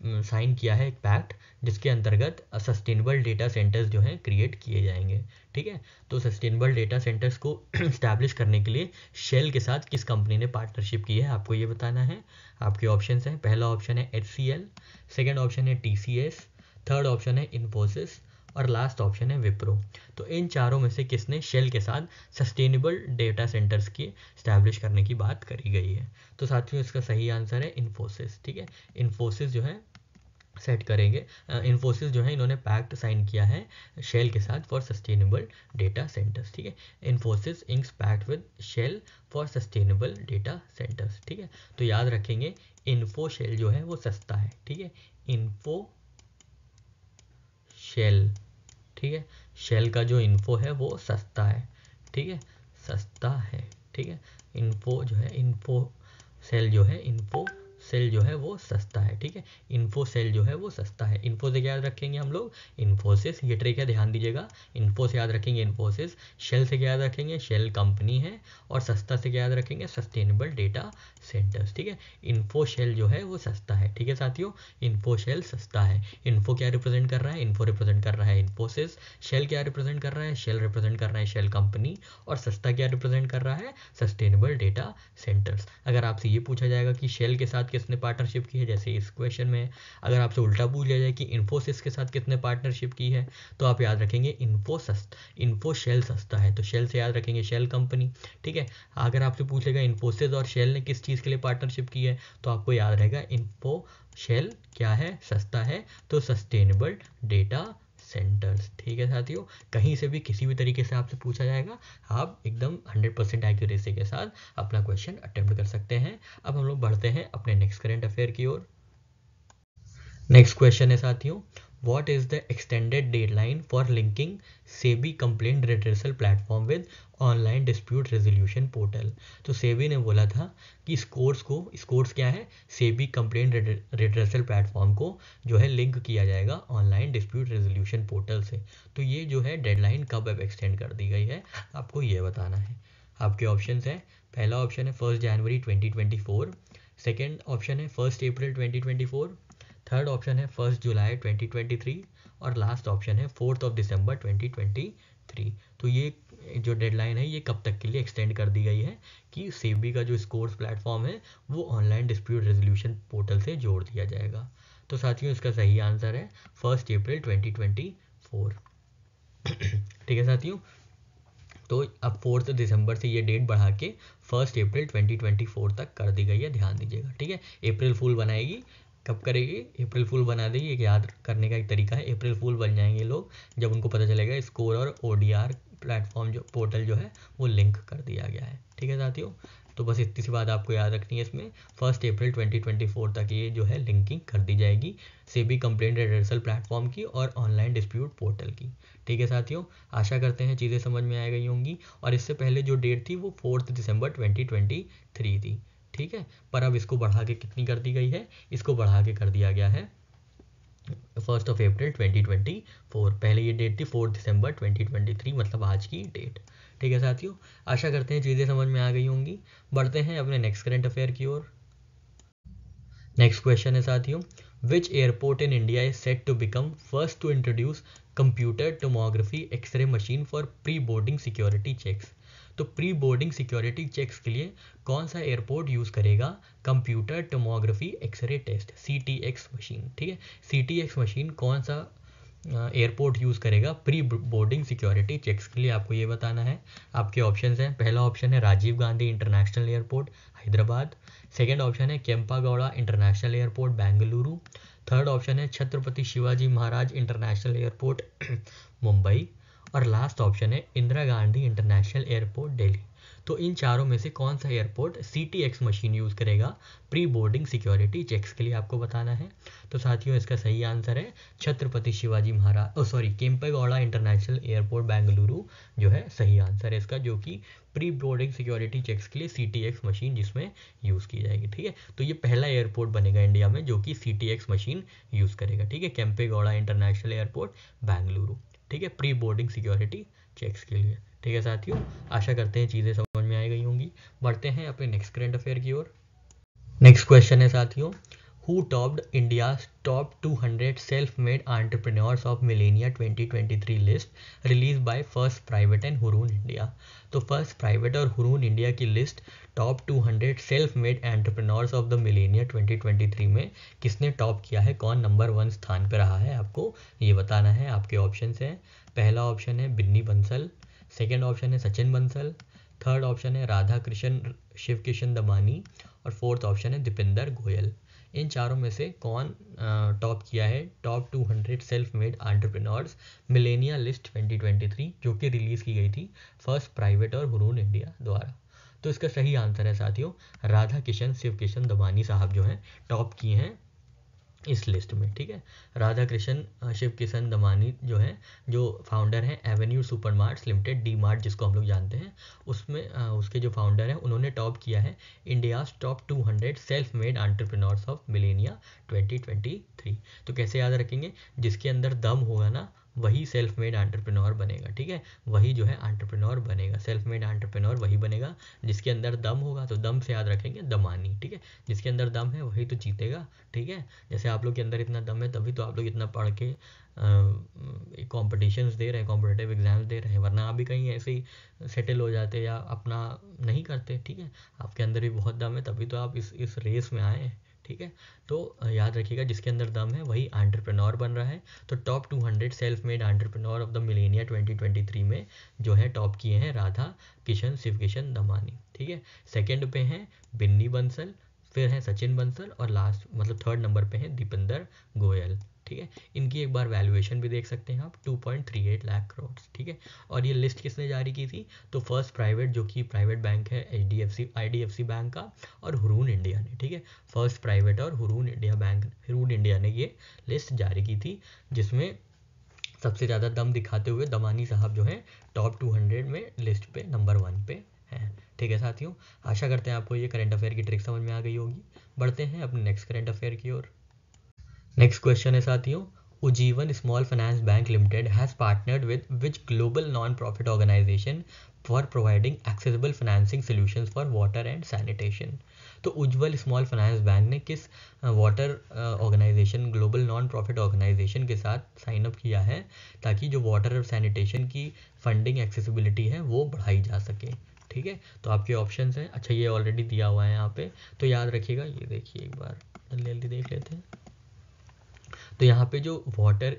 साइन किया है एक पैक्ट जिसके अंतर्गत सस्टेनेबल डेटा सेंटर्स जो हैं क्रिएट किए जाएंगे ठीक है तो सस्टेनेबल डेटा सेंटर्स को इस्टेब्लिश करने के लिए शेल के साथ किस कंपनी ने पार्टनरशिप की है आपको ये बताना है आपके ऑप्शन हैं पहला ऑप्शन है H C L second option है T C S third option है इन्फोसिस और लास्ट ऑप्शन है विप्रो तो इन चारों में से किसने शेल के साथ सस्टेनेबल डेटा सेंटर्स की स्टैब्लिश करने की बात करी गई है तो साथियों इसका सही आंसर है इन्फोसिस ठीक है इन्फोसिस जो है सेट करेंगे इन्फोसिस जो है इन्होंने पैक्ट साइन किया है शेल के साथ फॉर सस्टेनेबल डेटा सेंटर्स ठीक है Infosys inks pact with Shell for sustainable data centres ठीक है तो याद रखेंगे इन्फो शेल जो है वो सस्ता है ठीक है इन्फो शेल ठीक है शेल का जो इन्फो है वो सस्ता है ठीक है सस्ता है ठीक है इन्फो जो है इन्फो सेल जो है इन्फो सेल जो है वो सस्ता है ठीक है इन्फो सेल जो है वो सस्ता है इन्फो से याद रखेंगे हम लोग इन्फोसिस ये ट्रिक है ध्यान दीजिएगा इन्फो से याद रखेंगे इन्फोसिस शेल से याद रखेंगे शेल कंपनी है और सस्ता से याद रखेंगे सस्टेनेबल डेटा सेंटर्स ठीक है इन्फो शेल जो है वो सस्ता है ठीक है साथियों इन्फो शेल सस्ता है इन्फो क्या रिप्रेजेंट कर रहा है इन्फो रिप्रेजेंट कर रहा है इन्फोसिस शेल क्या रिप्रेजेंट कर रहा है शेल रिप्रेजेंट कर रहा है शेल कंपनी और सस्ता क्या रिप्रेजेंट कर रहा है सस्टेनेबल डेटा सेंटर्स अगर आपसे ये पूछा जाएगा कि शेल के साथ किसने पार्टनरशिप की है जैसे इस क्वेश्चन में अगर आपसे उल्टा पूछ लिया जाए कि इन्फोसिस के साथ कितने पार्टनरशिप की है तो आप याद रखेंगे इन्फोसस इन्फो शेल सस्ता है तो शेल से याद रखेंगे शेल कंपनी ठीक है अगर आपसे पूछेगा इन्फोसिस और शेल ने किस चीज़ के लिए पार्टनरशिप की है तो आपको याद रहेगा इन्फो शेल क्या है सस्ता है तो सस्टेनेबल डेटा सेंटर्स ठीक है साथियों कहीं से भी किसी भी तरीके से आपसे पूछा जाएगा आप एकदम 100 परसेंट एक्यूरेसी के साथ अपना क्वेश्चन अटेम्प्ट कर सकते हैं अब हम लोग बढ़ते हैं अपने नेक्स्ट करेंट अफेयर की ओर नेक्स्ट क्वेश्चन है साथियों what is the extended deadline for linking SEBI complaint redressal platform with online dispute resolution portal तो सेबी ने बोला था कि स्कोर्स को स्कोर्स क्या है सेबी कंप्लेंट रिड्रेसल प्लेटफॉर्म को जो है लिंक किया जाएगा ऑनलाइन डिस्प्यूट रेजोल्यूशन पोर्टल से तो ये जो है डेडलाइन कब अब एक्सटेंड कर दी गई है आपको ये बताना है आपके ऑप्शन हैं पहला ऑप्शन है फर्स्ट जनवरी 2024 सेकंड ऑप्शन है फर्स्ट अप्रैल 2024 थर्ड ऑप्शन है फर्स्ट जुलाई 2023 और लास्ट ऑप्शन है फोर्थ ऑफ दिसंबर 2023 तो ये जो डेडलाइन है ये कब तक के लिए एक्सटेंड कर दी गई है कि सेबी का जो स्कोर्स प्लेटफॉर्म है वो ऑनलाइन डिस्प्यूट रेजोल्यूशन पोर्टल से जोड़ दिया जाएगा तो साथियों इसका सही आंसर है फर्स्ट अप्रैल 2024 ठीक है साथियों तो अब फोर्थ दिसंबर से ये डेट बढ़ा के फर्स्ट अप्रैल 2024 तक कर दी गई है ध्यान दीजिएगा ठीक है अप्रैल फुल बनाएगी कब करेगी अप्रैल फूल बना देगी एक याद करने का एक तरीका है अप्रैल फूल बन जाएंगे लोग जब उनको पता चलेगा स्कोर और ओ प्लेटफॉर्म जो पोर्टल जो है वो लिंक कर दिया गया है ठीक है साथियों तो बस इतनी सी बात आपको याद रखनी है इसमें फर्स्ट अप्रैल 2024 तक ये जो है लिंकिंग कर दी जाएगी सेबी कंप्लेंट रिडर्सल प्लेटफॉर्म की और ऑनलाइन डिस्प्यूट पोर्टल की ठीक है साथियों आशा करते हैं चीज़ें समझ में आ गई होंगी और इससे पहले जो डेट थी वो फोर्थ दिसंबर थ्री थी ठीक है पर अब इसको बढ़ा के कितनी कर दी गई है इसको बढ़ा के कर दिया गया है फर्स्ट ऑफ अप्रैल 2024 पहले ये डेट थी फोर्थ दिसंबर 2023 मतलब आज की डेट ठीक है साथियों आशा करते हैं चीज़ें समझ में आ गई होंगी बढ़ते हैं अपने नेक्स्ट करेंट अफेयर की ओर नेक्स्ट क्वेश्चन है साथियों which airport in India is set to become first to introduce computer tomography X-ray machine for pre boarding security checks तो प्री बोर्डिंग सिक्योरिटी चेक्स के लिए कौन सा एयरपोर्ट यूज़ करेगा computer tomography X-ray test C machine ठीक है C machine कौन सा एयरपोर्ट यूज़ करेगा प्री बोर्डिंग सिक्योरिटी चेक्स के लिए आपको ये बताना है आपके ऑप्शन हैं पहला ऑप्शन है Rajiv Gandhi international airport Hyderabad second option है Kempegowda international airport Bengaluru third option है छत्रपति शिवाजी महाराज इंटरनेशनल एयरपोर्ट मुंबई और लास्ट ऑप्शन है इंदिरा गांधी इंटरनेशनल एयरपोर्ट दिल्ली तो इन चारों में से कौन सा airport C T X machine use करेगा प्री बोर्डिंग सिक्योरिटी चेक्स के लिए आपको बताना है तो साथियों इसका सही आंसर है Chhatrapati Shivaji Maharaj oh sorry Kempegowda international airport Bengaluru जो है सही आंसर है इसका जो कि प्री बोर्डिंग सिक्योरिटी चेक्स के लिए सी टी एक्स मशीन जिसमें यूज़ की जाएगी ठीक है तो ये पहला एयरपोर्ट बनेगा इंडिया में जो कि C T X machine use करेगा ठीक है केम्पेगौड़ा इंटरनेशनल एयरपोर्ट बेंगलुरु ठीक है प्री बोर्डिंग सिक्योरिटी चेक्स के लिए ठीक है साथियों आशा करते हैं चीज़ें समझ में आई गई होंगी बढ़ते हैं अपने नेक्स्ट करंट अफेयर की ओर नेक्स्ट क्वेश्चन है साथियों who topped India's top 200 self-made entrepreneurs of millennia 2023 list released by First Private and Hurun India. तो First Private और हुरून India की list top 200 self made entrepreneurs of the millennia 2023 में किसने top किया है कौन नंबर वन स्थान पर रहा है आपको ये बताना है आपके ऑप्शन हैं पहला ऑप्शन है बिन्नी बंसल सेकेंड ऑप्शन है सचिन बंसल थर्ड ऑप्शन है राधा कृष्ण शिव किशन दमानी और फोर्थ ऑप्शन है दीपेंद्र गोयल इन चारों में से कौन टॉप किया है top 200 self made entrepreneurs millennia list 2023 जो कि रिलीज़ की गई थी फर्स्ट प्राइवेट और हुरून इंडिया द्वारा तो इसका सही आंसर है साथियों राधा किशन शिव किशन दबानी साहब जो हैं टॉप किए हैं इस लिस्ट में ठीक है राधा कृष्ण शिव किशन दमानी जो है जो फाउंडर हैं avenue super mart limited D mart जिसको हम लोग जानते हैं उसमें उसके जो फाउंडर हैं उन्होंने टॉप किया है India's top 200 self made entrepreneurs of millennia 2023 तो कैसे याद रखेंगे जिसके अंदर दम होगा ना वही सेल्फ मेड एंटरप्रेन्योर बनेगा ठीक है वही जो है एंटरप्रेन्योर बनेगा सेल्फ मेड एंटरप्रेन्योर वही बनेगा जिसके अंदर दम होगा तो दम से याद रखेंगे दमानी ठीक है जिसके अंदर दम है वही तो जीतेगा ठीक है जैसे आप लोग के अंदर इतना दम है तभी तो आप लोग इतना पढ़ के कॉम्पिटिशन्स दे रहे हैं कॉम्पिटेटिव एग्जाम्स दे रहे हैं वरना आप भी कहीं ऐसे ही सेटल हो जाते या अपना नहीं करते ठीक है आपके अंदर भी बहुत दम है तभी तो आप इस इस रेस में आए हैं ठीक है तो याद रखिएगा जिसके अंदर दम है वही आंट्रप्रनोर बन रहा है तो top 200 self made entrepreneur of the millennia 2023 में जो है टॉप किए हैं राधा किशन शिव किशन दमानी ठीक है सेकेंड पे हैं बिन्नी बंसल फिर है सचिन बंसल और लास्ट मतलब थर्ड नंबर पे है दीपेंदर गोयल ठीक है इनकी एक बार वैल्यूएशन भी देख सकते हैं आप 2.38 लाख करोड़ ठीक है और ये लिस्ट किसने जारी की थी तो फर्स्ट प्राइवेट जो कि प्राइवेट बैंक है H D F C I D F C bank का और हुरून इंडिया ने ठीक है फर्स्ट प्राइवेट और Hurun India bank Hurun India ने ये लिस्ट जारी की थी जिसमें सबसे ज़्यादा दम दिखाते हुए दमानी साहब जो हैं टॉप टू में लिस्ट पे नंबर वन पे हैं ठीक है साथियों आशा करते हैं आपको ये करंट अफेयर की ट्रिक समझ में आ गई होगी बढ़ते हैं अपने नेक्स्ट करंट अफेयर की ओर नेक्स्ट क्वेश्चन है साथियों Ujjivan small finance bank limited has partnered with which global non profit organisation for providing accessible financing solution for water and sanitation तो उज्ज्वल स्मॉल फाइनेंस बैंक ने किस water organisation global non profit organisation के साथ sign up किया है ताकि जो water और सैनिटेशन की फंडिंग एक्सेसिबिलिटी है वो बढ़ाई जा सके ठीक है तो आपके ऑप्शन हैं अच्छा ये ऑलरेडी दिया हुआ है यहाँ पे तो याद रखिएगा ये देखिए एक बार जल्दी जल्दी देख लेते हैं तो यहाँ पे जो water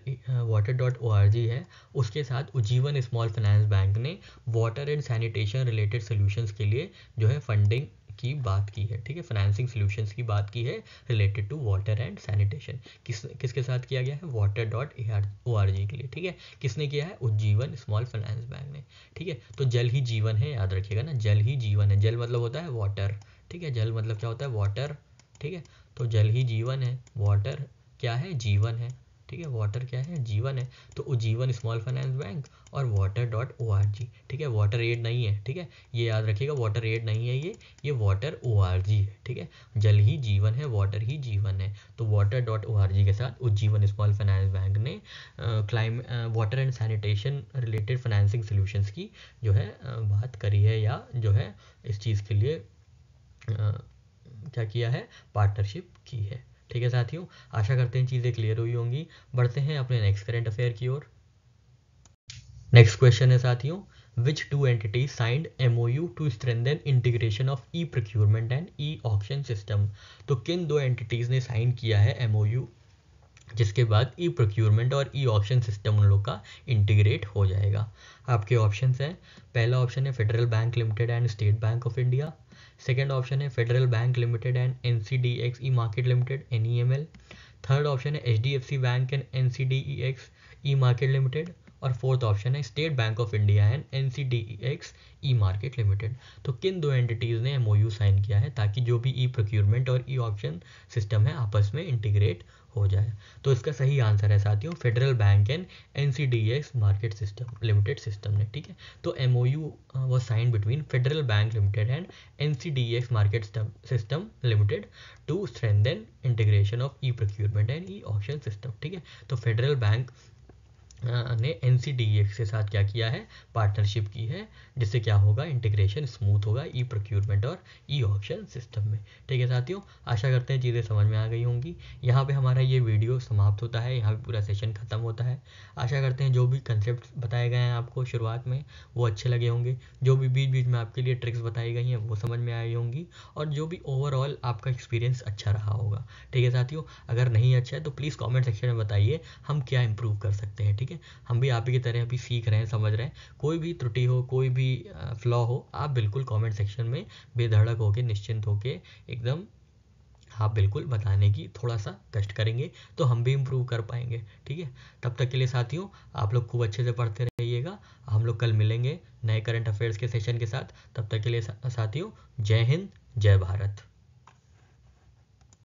water dot O R G है उसके साथ उज्जीवन स्मॉल फाइनेंस बैंक ने water and sanitation related solutions के लिए जो है फंडिंग की बात की है ठीक है फाइनेंसिंग सोल्यूशन की बात की है related to water and sanitation किस किसके साथ किया गया है water dot A R O R G के लिए ठीक है किसने किया है उज्जीवन स्मॉल फाइनेंस बैंक ने ठीक है तो जल ही जीवन है याद रखिएगा ना जल ही जीवन है जल मतलब होता है वाटर ठीक है जल मतलब क्या होता है वाटर ठीक है तो जल ही जीवन है वाटर क्या है जीवन है ठीक है वाटर क्या है जीवन है तो उजीवन स्मॉल फाइनेंस बैंक और water dot O R G ठीक है वाटर एड नहीं है ठीक है ये याद रखिएगा वाटर एड नहीं है ये ये वाटर ओ आर जी है ठीक है जल ही जीवन है वाटर ही जीवन है तो water dot O R G के साथ उज्जीवन स्मॉल फाइनेंस बैंक ने claim water and sanitation related financing solution की जो है आ, बात करी है या जो है इस चीज़ के लिए आ, क्या किया है पार्टनरशिप की है ठीक है साथियों आशा करते हैं चीज़ें क्लियर हुई होंगी बढ़ते हैं अपने नेक्स्ट करेंट अफेयर की ओर नेक्स्ट क्वेश्चन है साथियों which two entities signed MOU to strengthen integration of e-procurement and e-auction system तो किन दो एंटिटीज़ ने साइन किया है एम ओ यू जिसके बाद ई प्रोक्योरमेंट और ई ऑप्शन सिस्टम उन लोग का इंटीग्रेट हो जाएगा आपके ऑप्शन हैं पहला ऑप्शन है federal bank limited and state bank of India second option है federal bank limited and N C D X E market limited N E M L third option है H D F C bank and N C D E X E market limited और fourth option है state bank of India and N C D E X E market limited तो किन दो entities ने M O you sign किया है ताकि जो भी ई प्रोक्योरमेंट प्रोक्यूरमेंट और ई ऑप्शन सिस्टम है आपस में इंटीग्रेट हो जाए तो इसका सही आंसर है साथियों federal bank and N C D X market system limited system ने ठीक है तो M O U was sign between federal bank limited and N C D X market system limited to strengthen integration of e procurement and e option system ठीक है तो federal bank ने N e के साथ क्या किया है partnership की है जिससे क्या होगा इंटीग्रेशन स्मूथ होगा ई प्रोक्योरमेंट और ई ऑप्शन सिस्टम में ठीक है साथियों आशा करते हैं चीज़ें समझ में आ गई होंगी यहाँ पे हमारा ये वीडियो समाप्त होता है यहाँ पे पूरा सेशन खत्म होता है आशा करते हैं जो भी कंसेप्ट बताए गए हैं आपको शुरुआत में वो अच्छे लगे होंगे जो भी बीच बीच में आपके लिए ट्रिक्स बताई गई हैं वो समझ में आई होंगी और जो भी ओवरऑल आपका एक्सपीरियंस अच्छा रहा होगा ठीक है साथियों अगर नहीं अच्छा है तो प्लीज़ कॉमेंट सेक्शन में बताइए हम क्या इम्प्रूव कर सकते हैं ठीक ठीक है हम भी आप ही की तरह अभी सीख रहे हैं समझ रहे हैं कोई भी त्रुटि हो कोई भी फ्लॉ हो आप बिल्कुल कमेंट सेक्शन में बेधड़क होके निश्चिंत होके एकदम आप बिल्कुल बताने की थोड़ा सा कष्ट करेंगे तो हम भी इम्प्रूव कर पाएंगे ठीक है तब तक के लिए साथियों आप लोग खूब अच्छे से पढ़ते रहिएगा हम लोग कल मिलेंगे नए करंट अफेयर्स के सेशन के साथ तब तक के लिए साथियों जय हिंद जय भारत